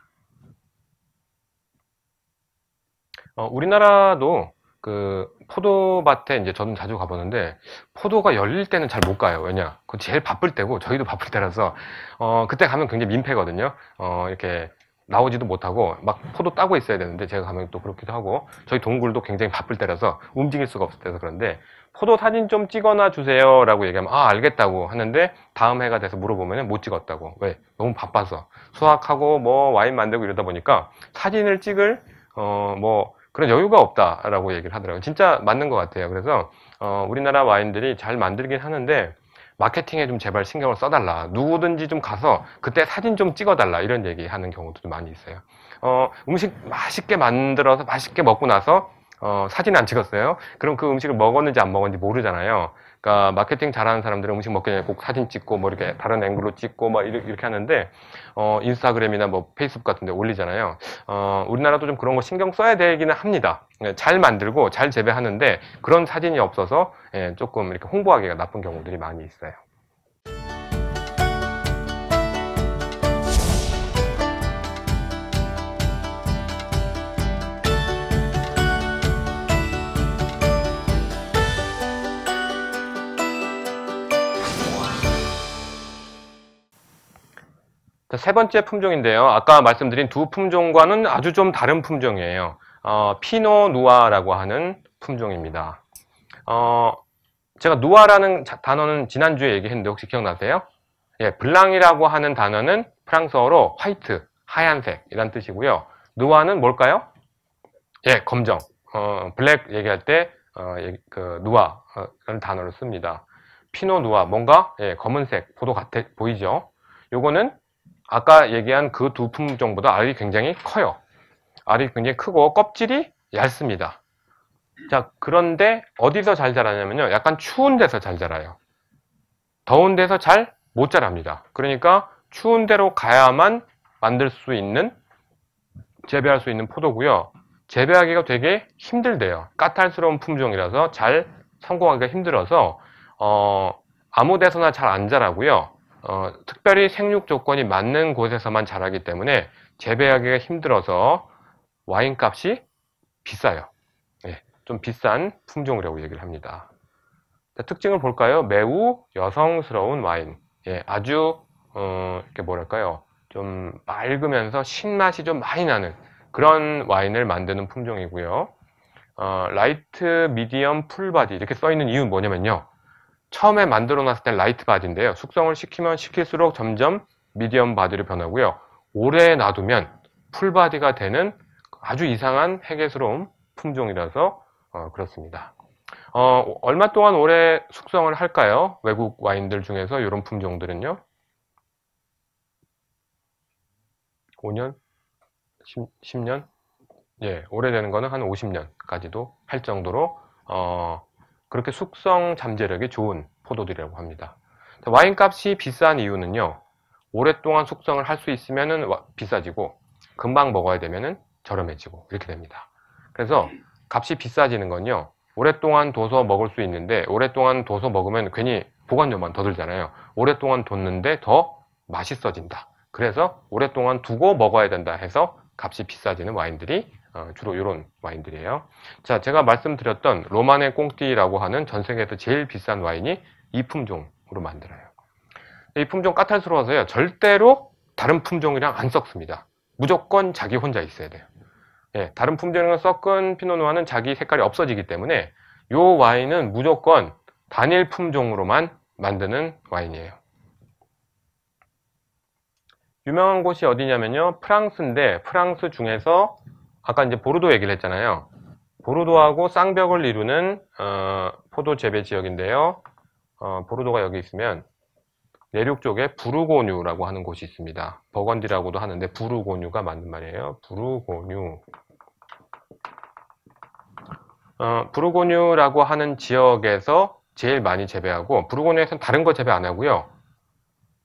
A: 어, 우리나라도 그 포도밭에 이제 저는 자주 가보는데 포도가 열릴 때는 잘 못 가요. 왜냐? 그 제일 바쁠 때고 저희도 바쁠 때라서 어 그때 가면 굉장히 민폐거든요. 어 이렇게 나오지도 못하고 막 포도 따고 있어야 되는데 제가 가면 또 그렇기도 하고 저희 동굴도 굉장히 바쁠 때라서 움직일 수가 없을 때서 그런데 포도 사진 좀 찍어놔 주세요 라고 얘기하면 아 알겠다고 하는데 다음 해가 돼서 물어보면 못 찍었다고 왜 너무 바빠서 수확하고 뭐 와인 만들고 이러다 보니까 사진을 찍을 어뭐 그런 여유가 없다라고 얘기를 하더라고요. 진짜 맞는 것 같아요. 그래서 어, 우리나라 와인들이 잘 만들긴 하는데 마케팅에 좀 제발 신경을 써달라. 누구든지 좀 가서 그때 사진 좀 찍어달라. 이런 얘기 하는 경우도 좀 많이 있어요. 어, 음식 맛있게 만들어서 맛있게 먹고 나서 어, 사진 안 찍었어요. 그럼 그 음식을 먹었는지 안 먹었는지 모르잖아요. 그러니까 마케팅 잘하는 사람들은 음식 먹기 전에 꼭 사진 찍고 뭐 이렇게 다른 앵글로 찍고 막 이렇게 하는데 어, 인스타그램이나 뭐 페이스북 같은 데 올리잖아요. 어, 우리나라도 좀 그런 거 신경 써야 되기는 합니다. 예, 잘 만들고 잘 재배하는데 그런 사진이 없어서 예, 조금 이렇게 홍보하기가 나쁜 경우들이 많이 있어요. 자, 세 번째 품종인데요. 아까 말씀드린 두 품종과는 아주 좀 다른 품종이에요. 어, 피노 누아라고 하는 품종입니다. 어, 제가 누아라는 단어는 지난주에 얘기했는데 혹시 기억나세요? 예, 블랑이라고 하는 단어는 프랑스어로 화이트, 하얀색이란 뜻이고요. 누아는 뭘까요? 예, 검정. 어, 블랙 얘기할 때 어, 그 누아라는 어, 단어를 씁니다. 피노 누아, 뭔가 예, 검은색, 보도 같아 보이죠? 요거는 아까 얘기한 그 두 품종보다 알이 굉장히 커요. 알이 굉장히 크고 껍질이 얇습니다. 자, 그런데 어디서 잘 자라냐면요. 약간 추운 데서 잘 자라요. 더운 데서 잘 못 자랍니다. 그러니까 추운 데로 가야만 만들 수 있는 재배할 수 있는 포도고요. 재배하기가 되게 힘들대요. 까탈스러운 품종이라서 잘 성공하기가 힘들어서 어, 아무 데서나 잘 안 자라고요. 어, 특별히 생육 조건이 맞는 곳에서만 자라기 때문에 재배하기가 힘들어서 와인 값이 비싸요. 네, 좀 비싼 품종이라고 얘기를 합니다. 자, 특징을 볼까요? 매우 여성스러운 와인. 예, 아주 어, 이렇게 뭐랄까요? 좀 맑으면서 신맛이 좀 많이 나는 그런 와인을 만드는 품종이고요. 어, 라이트, 미디엄, 풀바디 이렇게 써 있는 이유는 뭐냐면요. 처음에 만들어 놨을 땐 라이트 바디인데요. 숙성을 시키면 시킬수록 점점 미디엄 바디로 변하고요. 오래 놔두면 풀 바디가 되는 아주 이상한 해계스러운 품종이라서 어, 그렇습니다. 어, 얼마 동안 오래 숙성을 할까요? 외국 와인들 중에서 이런 품종들은요. 5년? 10, 년 예, 오래되는 거는 한 50년까지도 할 정도로 어, 그렇게 숙성 잠재력이 좋은 포도들이라고 합니다. 와인 값이 비싼 이유는요. 오랫동안 숙성을 할 수 있으면 비싸지고 금방 먹어야 되면 저렴해지고 이렇게 됩니다. 그래서 값이 비싸지는 건요. 오랫동안 둬서 먹을 수 있는데 오랫동안 둬서 먹으면 괜히 보관료만 더 들잖아요. 오랫동안 뒀는데 더 맛있어진다. 그래서 오랫동안 두고 먹어야 된다 해서 값이 비싸지는 와인들이 어, 주로 이런 와인들이에요. 자, 제가 말씀드렸던 로만의 꽁띠라고 하는 전 세계에서 제일 비싼 와인이 이 품종으로 만들어요. 이 품종 까탈스러워서요. 절대로 다른 품종이랑 안 섞습니다. 무조건 자기 혼자 있어야 돼요. 예, 다른 품종이랑 섞은 피노노아는 자기 색깔이 없어지기 때문에 이 와인은 무조건 단일 품종으로만 만드는 와인이에요. 유명한 곳이 어디냐면요. 프랑스인데 프랑스 중에서 아까 이제 보르도 얘기를 했잖아요. 보르도하고 쌍벽을 이루는 어, 포도 재배 지역인데요. 어, 보르도가 여기 있으면 내륙 쪽에 부르고뉴라고 하는 곳이 있습니다. 버건디라고도 하는데 부르고뉴가 맞는 말이에요. 부르고뉴. 어, 부르고뉴라고 하는 지역에서 제일 많이 재배하고 부르고뉴에서는 다른 거 재배 안 하고요.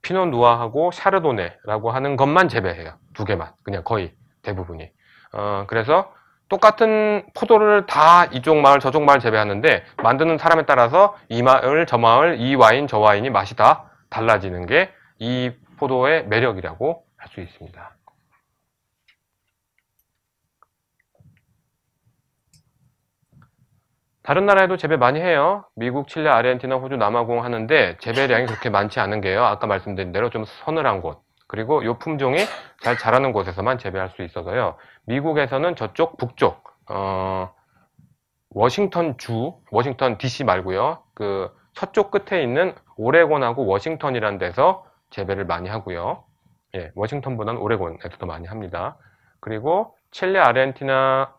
A: 피노누아하고 샤르도네라고 하는 것만 재배해요. 두 개만. 그냥 거의 대부분이. 어, 그래서 똑같은 포도를 다 이쪽 마을 저쪽 마을 재배하는데 만드는 사람에 따라서 이 마을 저 마을 이 와인 저 와인이 맛이 다 달라지는 게 이 포도의 매력이라고 할 수 있습니다. 다른 나라에도 재배 많이 해요. 미국, 칠레, 아르헨티나, 호주, 남아공 하는데 재배량이 그렇게 많지 않은 게요. 아까 말씀드린 대로 좀 서늘한 곳, 그리고 이 품종이 잘 자라는 곳에서만 재배할 수 있어서요. 미국에서는 저쪽 북쪽 어, 워싱턴 주, 워싱턴 DC 말고요. 그 서쪽 끝에 있는 오레곤하고 워싱턴이란 데서 재배를 많이 하고요. 예, 워싱턴보다는 오레곤에서 더 많이 합니다. 그리고 칠레, 아르헨티나,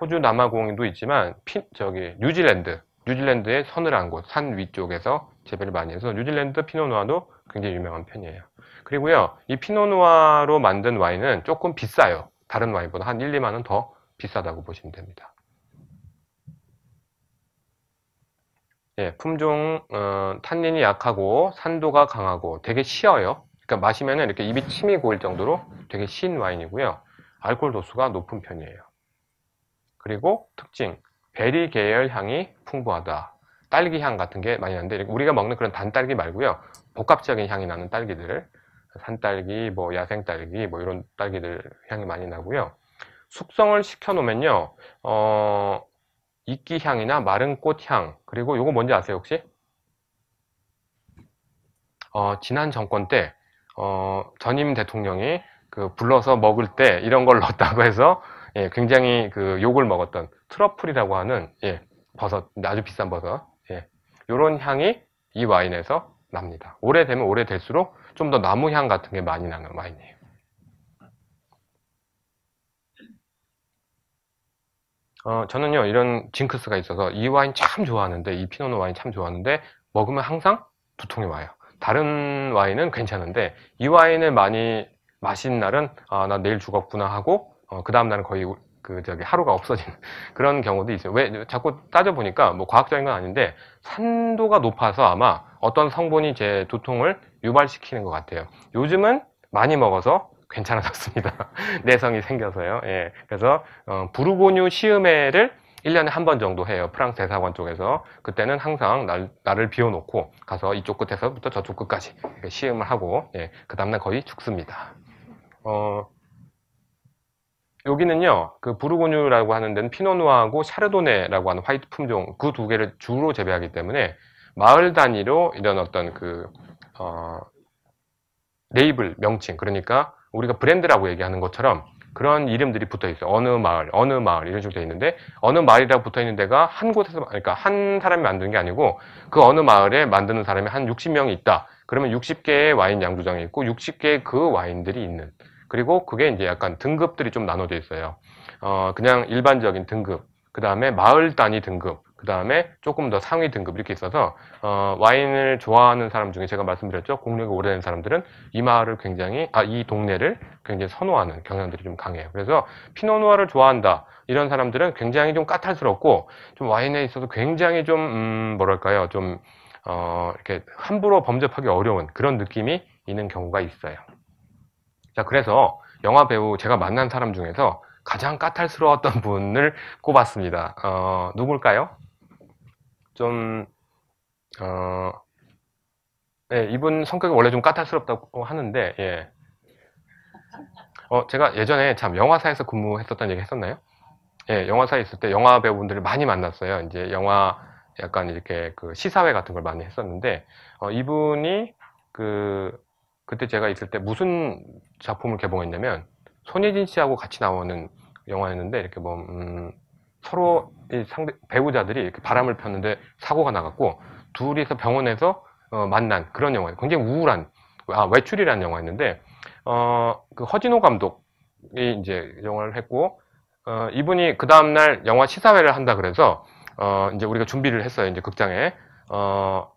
A: 호주 남아공도 인 있지만 피, 저기 뉴질랜드, 뉴질랜드의 서늘한 곳, 산 위쪽에서 재배를 많이 해서 뉴질랜드 피노누아도 굉장히 유명한 편이에요. 그리고요, 이 피노누아로 만든 와인은 조금 비싸요. 다른 와인보다 한 1, 2만원 더 비싸다고 보시면 됩니다. 예, 품종, 어, 탄닌이 약하고 산도가 강하고 되게 쉬어요 그러니까 마시면 이렇게 입이 침이 고일 정도로 되게 신 와인이고요. 알코올 도수가 높은 편이에요. 그리고 특징, 베리 계열 향이 풍부하다. 딸기 향 같은 게 많이 나는데 우리가 먹는 그런 단딸기 말고요 복합적인 향이 나는 딸기들을 산딸기, 뭐 야생딸기, 뭐 이런 딸기들 향이 많이 나고요. 숙성을 시켜놓으면요, 어, 이끼 향이나 마른 꽃 향, 그리고 이거 뭔지 아세요 혹시? 어, 지난 정권 때 어, 전임 대통령이 그 불러서 먹을 때 이런 걸 넣었다고 해서 예, 굉장히 그 욕을 먹었던 트러플이라고 하는 예, 버섯, 아주 비싼 버섯. 예, 이런 향이 이 와인에서 납니다. 오래되면 오래될수록 좀더 나무 향 같은 게 많이 나는 와인이에요. 어, 저는요, 이런 징크스가 있어서 이 와인 참 좋아하는데, 이 피노노 와인 참 좋아하는데, 먹으면 항상 두통이 와요. 다른 와인은 괜찮은데, 이 와인을 많이 마신 날은, 아, 나 내일 죽었구나 하고, 어, 그 다음날은 거의 그 저기 하루가 없어지는 그런 경우도 있어요. 왜 자꾸 따져 보니까 뭐 과학적인 건 아닌데 산도가 높아서 아마 어떤 성분이 제 두통을 유발시키는 것 같아요. 요즘은 많이 먹어서 괜찮아졌습니다. 내성이 생겨서요. 예. 그래서 어, 부르고뉴 시음회를 1년에 한 번 정도 해요. 프랑스 대사관 쪽에서. 그때는 항상 날, 나를 비워놓고 가서 이쪽 끝에서부터 저쪽 끝까지 시음을 하고, 예, 그 다음날 거의 죽습니다. 어, 여기는요, 그 부르고뉴라고 하는 데는 피노누아하고 샤르도네라고 하는 화이트 품종 그 두 개를 주로 재배하기 때문에 마을 단위로 이런 어떤 그 어, 레이블 명칭 그러니까 우리가 브랜드라고 얘기하는 것처럼 그런 이름들이 붙어 있어요. 어느 마을, 어느 마을 이런 식으로 되어 있는데 어느 마을이라고 붙어 있는 데가 한 곳에서 그러니까 한 사람이 만드는 게 아니고 그 어느 마을에 만드는 사람이 한 60명이 있다. 그러면 60개의 와인 양조장이 있고 60개의 그 와인들이 있는 그리고 그게 이제 약간 등급들이 좀 나눠져 있어요. 어 그냥 일반적인 등급, 그 다음에 마을 단위 등급, 그 다음에 조금 더 상위 등급 이렇게 있어서 어, 와인을 좋아하는 사람 중에 제가 말씀드렸죠 공력이 오래된 사람들은 이 마을을 굉장히 아 이 동네를 굉장히 선호하는 경향들이 좀 강해요. 그래서 피노누아를 좋아한다 이런 사람들은 굉장히 좀 까탈스럽고 좀 와인에 있어서 굉장히 좀 음, 뭐랄까요 좀 어, 이렇게 함부로 범접하기 어려운 그런 느낌이 있는 경우가 있어요. 자 그래서 영화 배우 제가 만난 사람 중에서 가장 까탈스러웠던 분을 꼽았습니다. 어, 누굴까요? 좀, 어, 예, 이분 성격이 원래 좀 까탈스럽다고 하는데, 예. 어, 제가 예전에 참 영화사에서 근무했었던 얘기 했었나요? 예, 영화사에 있을 때 영화 배우분들을 많이 만났어요. 이제 영화 약간 이렇게 그 시사회 같은 걸 많이 했었는데, 어, 이분이 그, 그때 제가 있을 때 무슨 작품을 개봉했냐면, 손예진 씨하고 같이 나오는 영화였는데, 이렇게 뭐, 음, 서로 상대 배우자들이 바람을 폈는데 사고가 나갔고 둘이서 병원에서 어, 만난 그런 영화예요. 굉장히 우울한 아 외출이라는 영화였는데 어, 그 허진호 감독이 이제 영화를 했고 어, 이분이 그 다음 날 영화 시사회를 한다 그래서 어, 이제 우리가 준비를 했어요. 이제 극장에 어,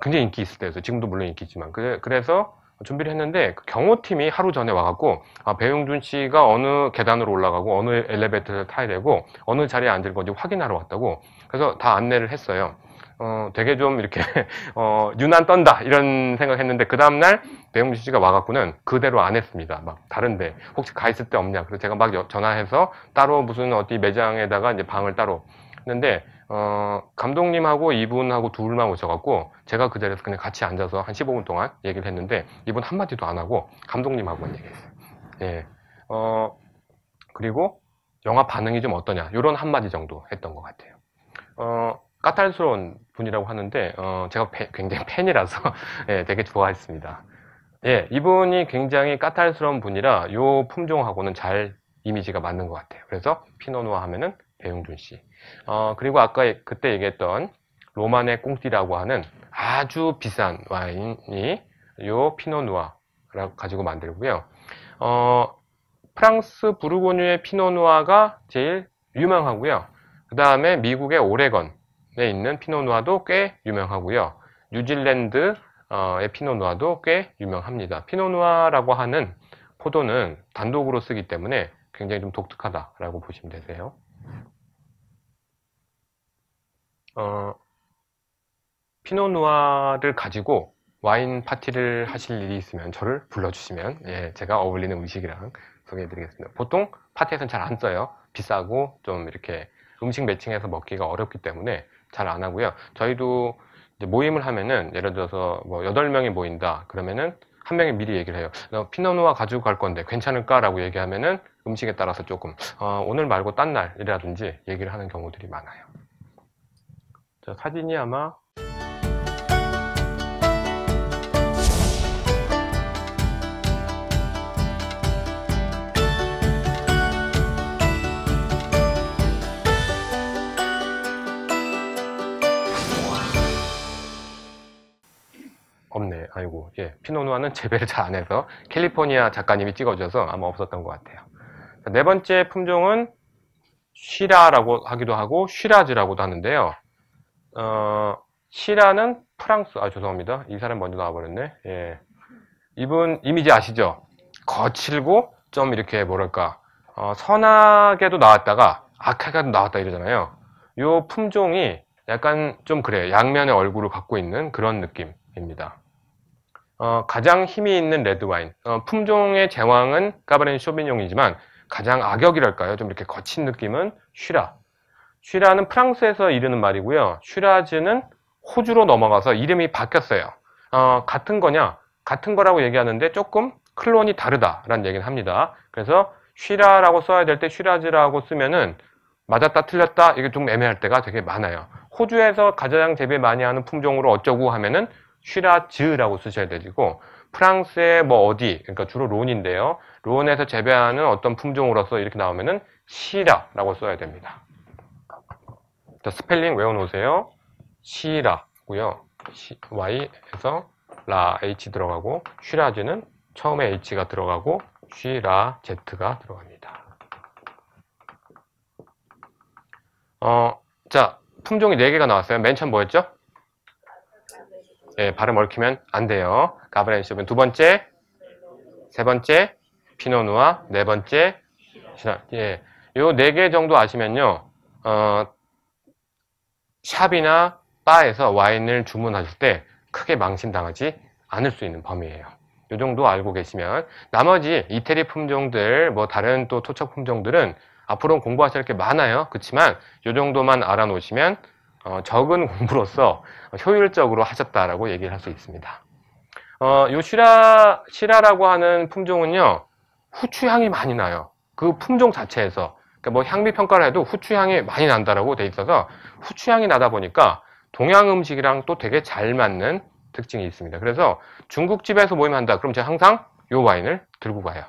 A: 굉장히 인기 있을 때였어요. 지금도 물론 인기 지만 그래, 서 준비를 했는데 그 경호팀이 하루 전에 와갖고 아, 배용준 씨가 어느 계단으로 올라가고 어느 엘리베이터를 타야 되고 어느 자리에 앉을 건지 확인하러 왔다고 그래서 다 안내를 했어요. 어, 되게 좀 이렇게 어, 유난 떤다 이런 생각했는데 그 다음날 배용준 씨가 와갖고는 그대로 안 했습니다. 막 다른데 혹시 가 있을 데 없냐? 그래서 제가 막 전화해서 따로 무슨 어디 매장에다가 이제 방을 따로 했는데 어, 감독님하고 이분하고 둘만 오셔갖고 제가 그 자리에서 그냥 같이 앉아서 한 15분 동안 얘기를 했는데 이분 한마디도 안 하고 감독님하고만 얘기했어요. 예. 어, 그리고 영화 반응이 좀 어떠냐 이런 한마디 정도 했던 것 같아요. 어, 까탈스러운 분이라고 하는데 어, 제가 배, 굉장히 팬이라서 예, 되게 좋아했습니다. 예, 이분이 굉장히 까탈스러운 분이라 요 품종하고는 잘 이미지가 맞는 것 같아요. 그래서 피노누아 하면은 배용준 씨 어, 그리고 아까 그때 얘기했던 로만의 꽁띠라고 하는 아주 비싼 와인이 요 피노누아라고 가지고 만들고요. 어, 프랑스 부르고뉴의 피노누아가 제일 유명하고요. 그 다음에 미국의 오레건에 있는 피노누아도 꽤 유명하고요. 뉴질랜드의 피노누아도 꽤 유명합니다. 피노누아라고 하는 포도는 단독으로 쓰기 때문에 굉장히 좀 독특하다라고 보시면 되세요. 어, 피노누아를 가지고 와인 파티를 하실 일이 있으면 저를 불러주시면 예, 제가 어울리는 음식이랑 소개해드리겠습니다. 보통 파티에서는 잘 안 써요. 비싸고 좀 이렇게 음식 매칭해서 먹기가 어렵기 때문에 잘 안 하고요. 저희도 모임을 하면은 예를 들어서 뭐 8명이 모인다 그러면은 한 명이 미리 얘기를 해요. 피노누아 가지고 갈 건데 괜찮을까라고 얘기하면은 음식에 따라서 조금 어, 오늘 말고 딴 날이라든지 얘기를 하는 경우들이 많아요. 자, 사진이 아마 없네. 아이고, 예. 피노누아는 재배를 잘 안 해서 캘리포니아 작가님이 찍어줘서 아마 없었던 것 같아요. 자, 네 번째 품종은 쉬라라고 하기도 하고 쉬라즈라고도 하는데요. 어, 시라는 프랑스, 아, 죄송합니다. 이 사람 먼저 나와버렸네. 예. 이분 이미지 아시죠? 거칠고 좀 이렇게 뭐랄까, 어, 선하게도 나왔다가 악하게도 나왔다 이러잖아요. 요 품종이 약간 좀 그래요. 양면의 얼굴을 갖고 있는 그런 느낌입니다. 어, 가장 힘이 있는 레드와인. 어, 품종의 제왕은 까베르 쇼비뇽이지만 가장 악역이랄까요? 좀 이렇게 거친 느낌은 쉬라. 슈라는 프랑스에서 이르는 말이고요. 슈라즈는 호주로 넘어가서 이름이 바뀌었어요. 어, 같은 거냐? 같은 거라고 얘기하는데 조금 클론이 다르다라는 얘기를 합니다. 그래서 슈라라고 써야 될 때 슈라즈라고 쓰면은 맞았다 틀렸다 이게 좀 애매할 때가 되게 많아요. 호주에서 가장 재배 많이 하는 품종으로 어쩌고 하면은 슈라즈라고 쓰셔야 되고 프랑스의 뭐 어디 그러니까 주로 론인데요. 론에서 재배하는 어떤 품종으로서 이렇게 나오면은 시라라고 써야 됩니다. 일단 스펠링 외워놓으세요. 시라고요. 시, Y에서 라 H 들어가고 쉬라즈는 처음에 H가 들어가고 쉬라 Z가 들어갑니다. 어, 자 품종이 4개가 나왔어요. 맨 처음 뭐였죠? 예, 발음 얽히면 안 돼요. 가브렌시브는 두 번째, 세 번째, 피노누아, 네 번째, 시라. 예, 요네 개 정도 아시면요. 어, 샵이나 바에서 와인을 주문하실 때 크게 망신당하지 않을 수 있는 범위예요. 이 정도 알고 계시면 나머지 이태리 품종들 뭐 다른 또 토착 품종들은 앞으로 공부하실 게 많아요. 그렇지만 이 정도만 알아놓으시면 어, 적은 공부로서 효율적으로 하셨다라고 얘기를 할 수 있습니다. 어, 요 시라, 시라라고 하는 품종은요, 후추향이 많이 나요. 그 품종 자체에서. 그러니까 뭐향비 평가를 해도 후추 향이 많이 난다라고 돼 있어서 후추 향이 나다 보니까 동양 음식이랑 또 되게 잘 맞는 특징이 있습니다. 그래서 중국집에서 모임한다. 그럼 제가 항상 요 와인을 들고 가요.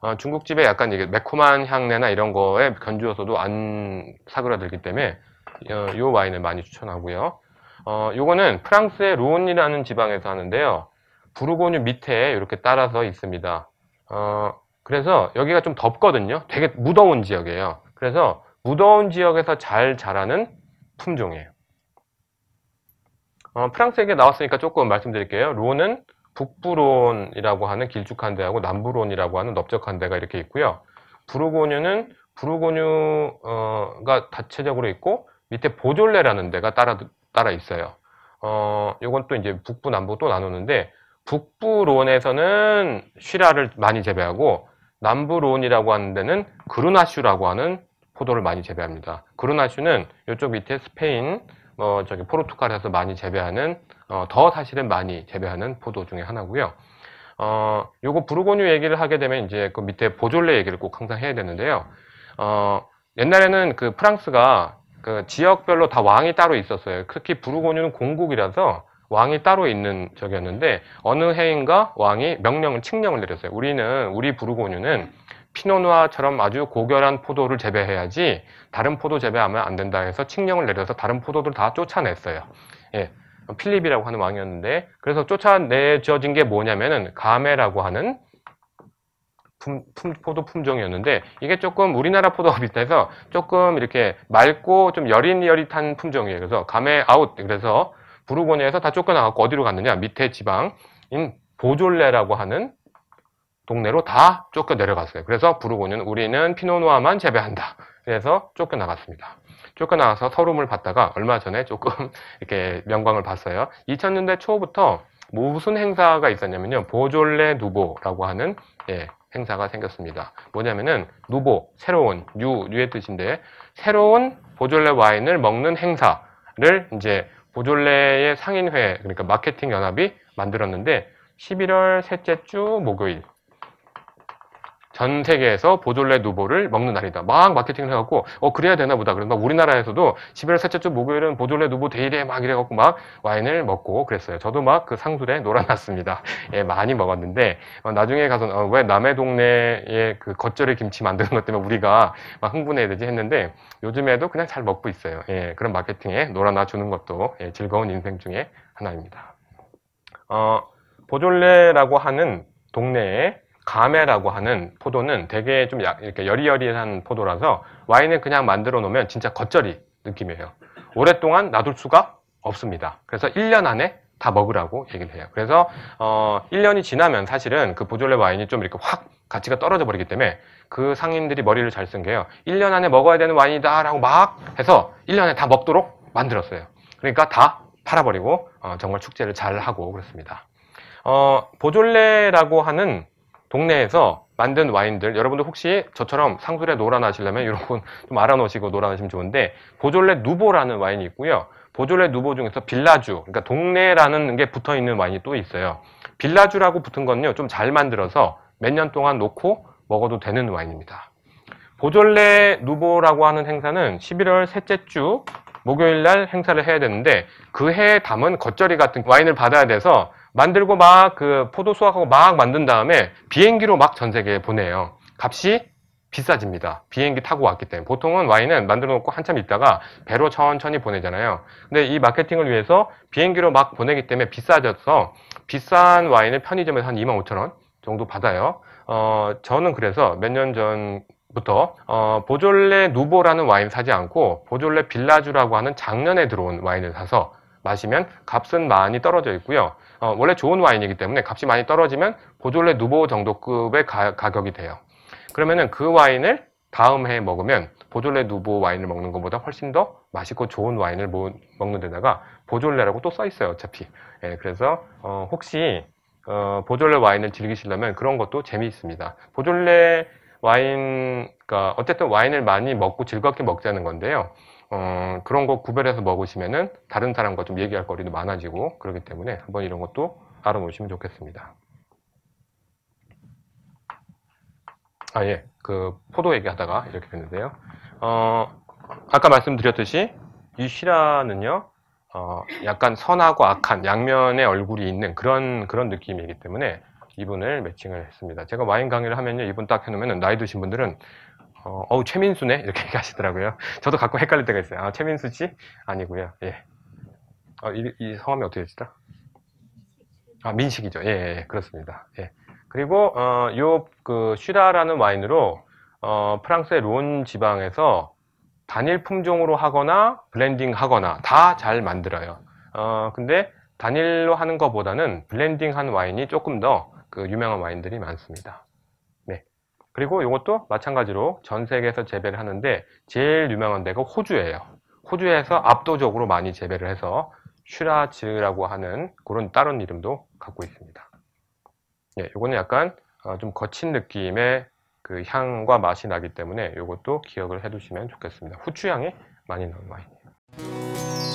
A: 어, 중국집에 약간 이게 매콤한 향내나 이런 거에 견주어서도 안 사그라들기 때문에 어, 이 와인을 많이 추천하고요. 어, 요거는 프랑스의 루온이라는 지방에서 하는데요. 부르고뉴 밑에 이렇게 따라서 있습니다. 어, 그래서 여기가 좀 덥거든요. 되게 무더운 지역이에요. 그래서 무더운 지역에서 잘 자라는 품종이에요. 어, 프랑스 에게 나왔으니까 조금 말씀드릴게요. 론은 북부론이라고 하는 길쭉한 데하고 남부론이라고 하는 넓적한 데가 이렇게 있고요. 부르고뉴는 부르고뉴가 어, 다체적으로 있고 밑에 보졸레라는 데가 따라 따라 있어요. 어, 요건 또 이제 북부 남부 또 나누는데 북부론에서는 쉬라를 많이 재배하고 남부론이라고 하는 데는 그루나슈라고 하는 포도를 많이 재배합니다. 그루나슈는 이쪽 밑에 스페인, 뭐 저기 포르투갈에서 많이 재배하는 어, 더 사실은 많이 재배하는 포도 중에 하나고요. 어, 요거 부르고뉴 얘기를 하게 되면 이제 그 밑에 보졸레 얘기를 꼭 항상 해야 되는데요. 어, 옛날에는 그 프랑스가 그 지역별로 다 왕이 따로 있었어요. 특히 부르고뉴는 공국이라서 왕이 따로 있는 적이었는데 어느 해인가 왕이 명령을 칙령을 내렸어요. 우리는 우리 부르고뉴는 피노누아처럼 아주 고결한 포도를 재배해야지 다른 포도 재배하면 안 된다 해서 칙령을 내려서 다른 포도들 다 쫓아냈어요. 예. 필립이라고 하는 왕이었는데 그래서 쫓아내져진 게 뭐냐면은 가메라고 하는 품, 품, 포도 품종이었는데 이게 조금 우리나라 포도와 비슷해서 조금 이렇게 맑고 좀 여린여릿한 품종이에요. 그래서 가메 아웃 그래서 부르고냐에서 다 쫓겨나갖고 어디로 갔느냐? 밑에 지방인 보졸레라고 하는 동네로 다 쫓겨 내려갔어요. 그래서 부르고는 니 우리는 피노누아만 재배한다. 그래서 쫓겨나갔습니다. 쫓겨나가서 서름을 받다가 얼마 전에 조금 이렇게 명광을 봤어요. 2000년대 초부터 무슨 행사가 있었냐면요. 보졸레 누보라고 하는 예, 행사가 생겼습니다. 뭐냐면은 누보, 새로운, 뉴, 뉴의 뜻인데 새로운 보졸레 와인을 먹는 행사를 이제 보졸레의 상인회, 그러니까 마케팅 연합이 만들었는데 11월 셋째 주 목요일 전 세계에서 보졸레 누보를 먹는 날이다. 막 마케팅을 해갖고 어 그래야 되나 보다. 그래서 우리나라에서도 11월 셋째 주 목요일은 보졸레 누보 데이리에 막 이래갖고 막 와인을 먹고 그랬어요. 저도 막 그 상술에 놀아놨습니다. 예, 많이 먹었는데 어, 나중에 가서 어, 왜 남의 동네에 그 겉절이 김치 만드는 것 때문에 우리가 막 흥분해야 되지 했는데 요즘에도 그냥 잘 먹고 있어요. 예, 그런 마케팅에 놀아나 주는 것도 예, 즐거운 인생 중에 하나입니다. 어, 보졸레라고 하는 동네에 가메라고 하는 포도는 되게 좀 약, 이렇게 여리여리한 포도라서 와인을 그냥 만들어 놓으면 진짜 겉절이 느낌이에요. 오랫동안 놔둘 수가 없습니다. 그래서 1년 안에 다 먹으라고 얘기를 해요. 그래서 어 1년이 지나면 사실은 그 보졸레 와인이 좀 이렇게 확 가치가 떨어져 버리기 때문에 그 상인들이 머리를 잘 쓴 게요. 1년 안에 먹어야 되는 와인이다라고 막 해서 1년에 다 먹도록 만들었어요. 그러니까 다 팔아버리고 어 정말 축제를 잘 하고 그렇습니다. 어 보졸레라고 하는 동네에서 만든 와인들 여러분들 혹시 저처럼 상술에 노란하시려면 여러분 좀 알아놓으시고 노란하시면 좋은데 보졸레 누보라는 와인이 있고요. 보졸레 누보 중에서 빌라주 그러니까 동네라는 게 붙어 있는 와인이 또 있어요. 빌라주라고 붙은 건요 좀 잘 만들어서 몇 년 동안 놓고 먹어도 되는 와인입니다. 보졸레 누보라고 하는 행사는 11월 셋째 주 목요일 날 행사를 해야 되는데 그 해에 담은 겉절이 같은 와인을 받아야 돼서 만들고 막 그 포도 수확하고 막 만든 다음에 비행기로 막 전 세계에 보내요. 값이 비싸집니다. 비행기 타고 왔기 때문에. 보통은 와인은 만들어 놓고 한참 있다가 배로 천천히 보내잖아요. 근데 이 마케팅을 위해서 비행기로 막 보내기 때문에 비싸져서 비싼 와인을 편의점에서 한 25,000원 정도 받아요. 어, 저는 그래서 몇 년 전부터 어, 보졸레 누보라는 와인 사지 않고 보졸레 빌라주라고 하는 작년에 들어온 와인을 사서 마시면 값은 많이 떨어져 있고요. 어, 원래 좋은 와인이기 때문에 값이 많이 떨어지면 보졸레 누보 정도급의 가, 격이 돼요. 그러면은 그 와인을 다음 해에 먹으면 보졸레 누보 와인을 먹는 것보다 훨씬 더 맛있고 좋은 와인을 모, 먹는 데다가 보졸레라고 또 써 있어요. 어차피. 예, 그래서 어, 혹시 어, 보졸레 와인을 즐기시려면 그런 것도 재미있습니다. 보졸레 와인, 그러니까 어쨌든 와인을 많이 먹고 즐겁게 먹자는 건데요. 어, 그런 거 구별해서 먹으시면은 다른 사람과 좀 얘기할 거리도 많아지고 그렇기 때문에 한번 이런 것도 알아보시면 좋겠습니다. 아, 예. 그 포도 얘기하다가 이렇게 됐는데요. 어, 아까 말씀드렸듯이 이 시라는요. 어, 약간 선하고 악한 양면의 얼굴이 있는 그런 그런 느낌이기 때문에 이분을 매칭을 했습니다. 제가 와인 강의를 하면요, 이분 딱 해놓으면 나이 드신 분들은 어, 어우, 최민수네? 이렇게 얘기하시더라고요. 저도 가끔 헷갈릴 때가 있어요. 아, 최민수 씨? 아니고요. 예. 어, 이, 이, 성함이 어떻게 되시죠? 아, 민식이죠. 예, 예, 예. 그렇습니다. 예. 그리고, 어, 요, 그, 슈라라는 와인으로, 어, 프랑스의 론 지방에서 단일 품종으로 하거나 블렌딩 하거나 다 잘 만들어요. 어, 근데 단일로 하는 것보다는 블렌딩 한 와인이 조금 더 그 유명한 와인들이 많습니다. 그리고 이것도 마찬가지로 전 세계에서 재배를 하는데 제일 유명한 데가 호주예요. 호주에서 압도적으로 많이 재배를 해서 슈라즈라고 하는 그런 다른 이름도 갖고 있습니다. 예, 요거는 약간 어, 좀 거친 느낌의 그 향과 맛이 나기 때문에 이것도 기억을 해두시면 좋겠습니다. 후추향이 많이 나는 와인이에요.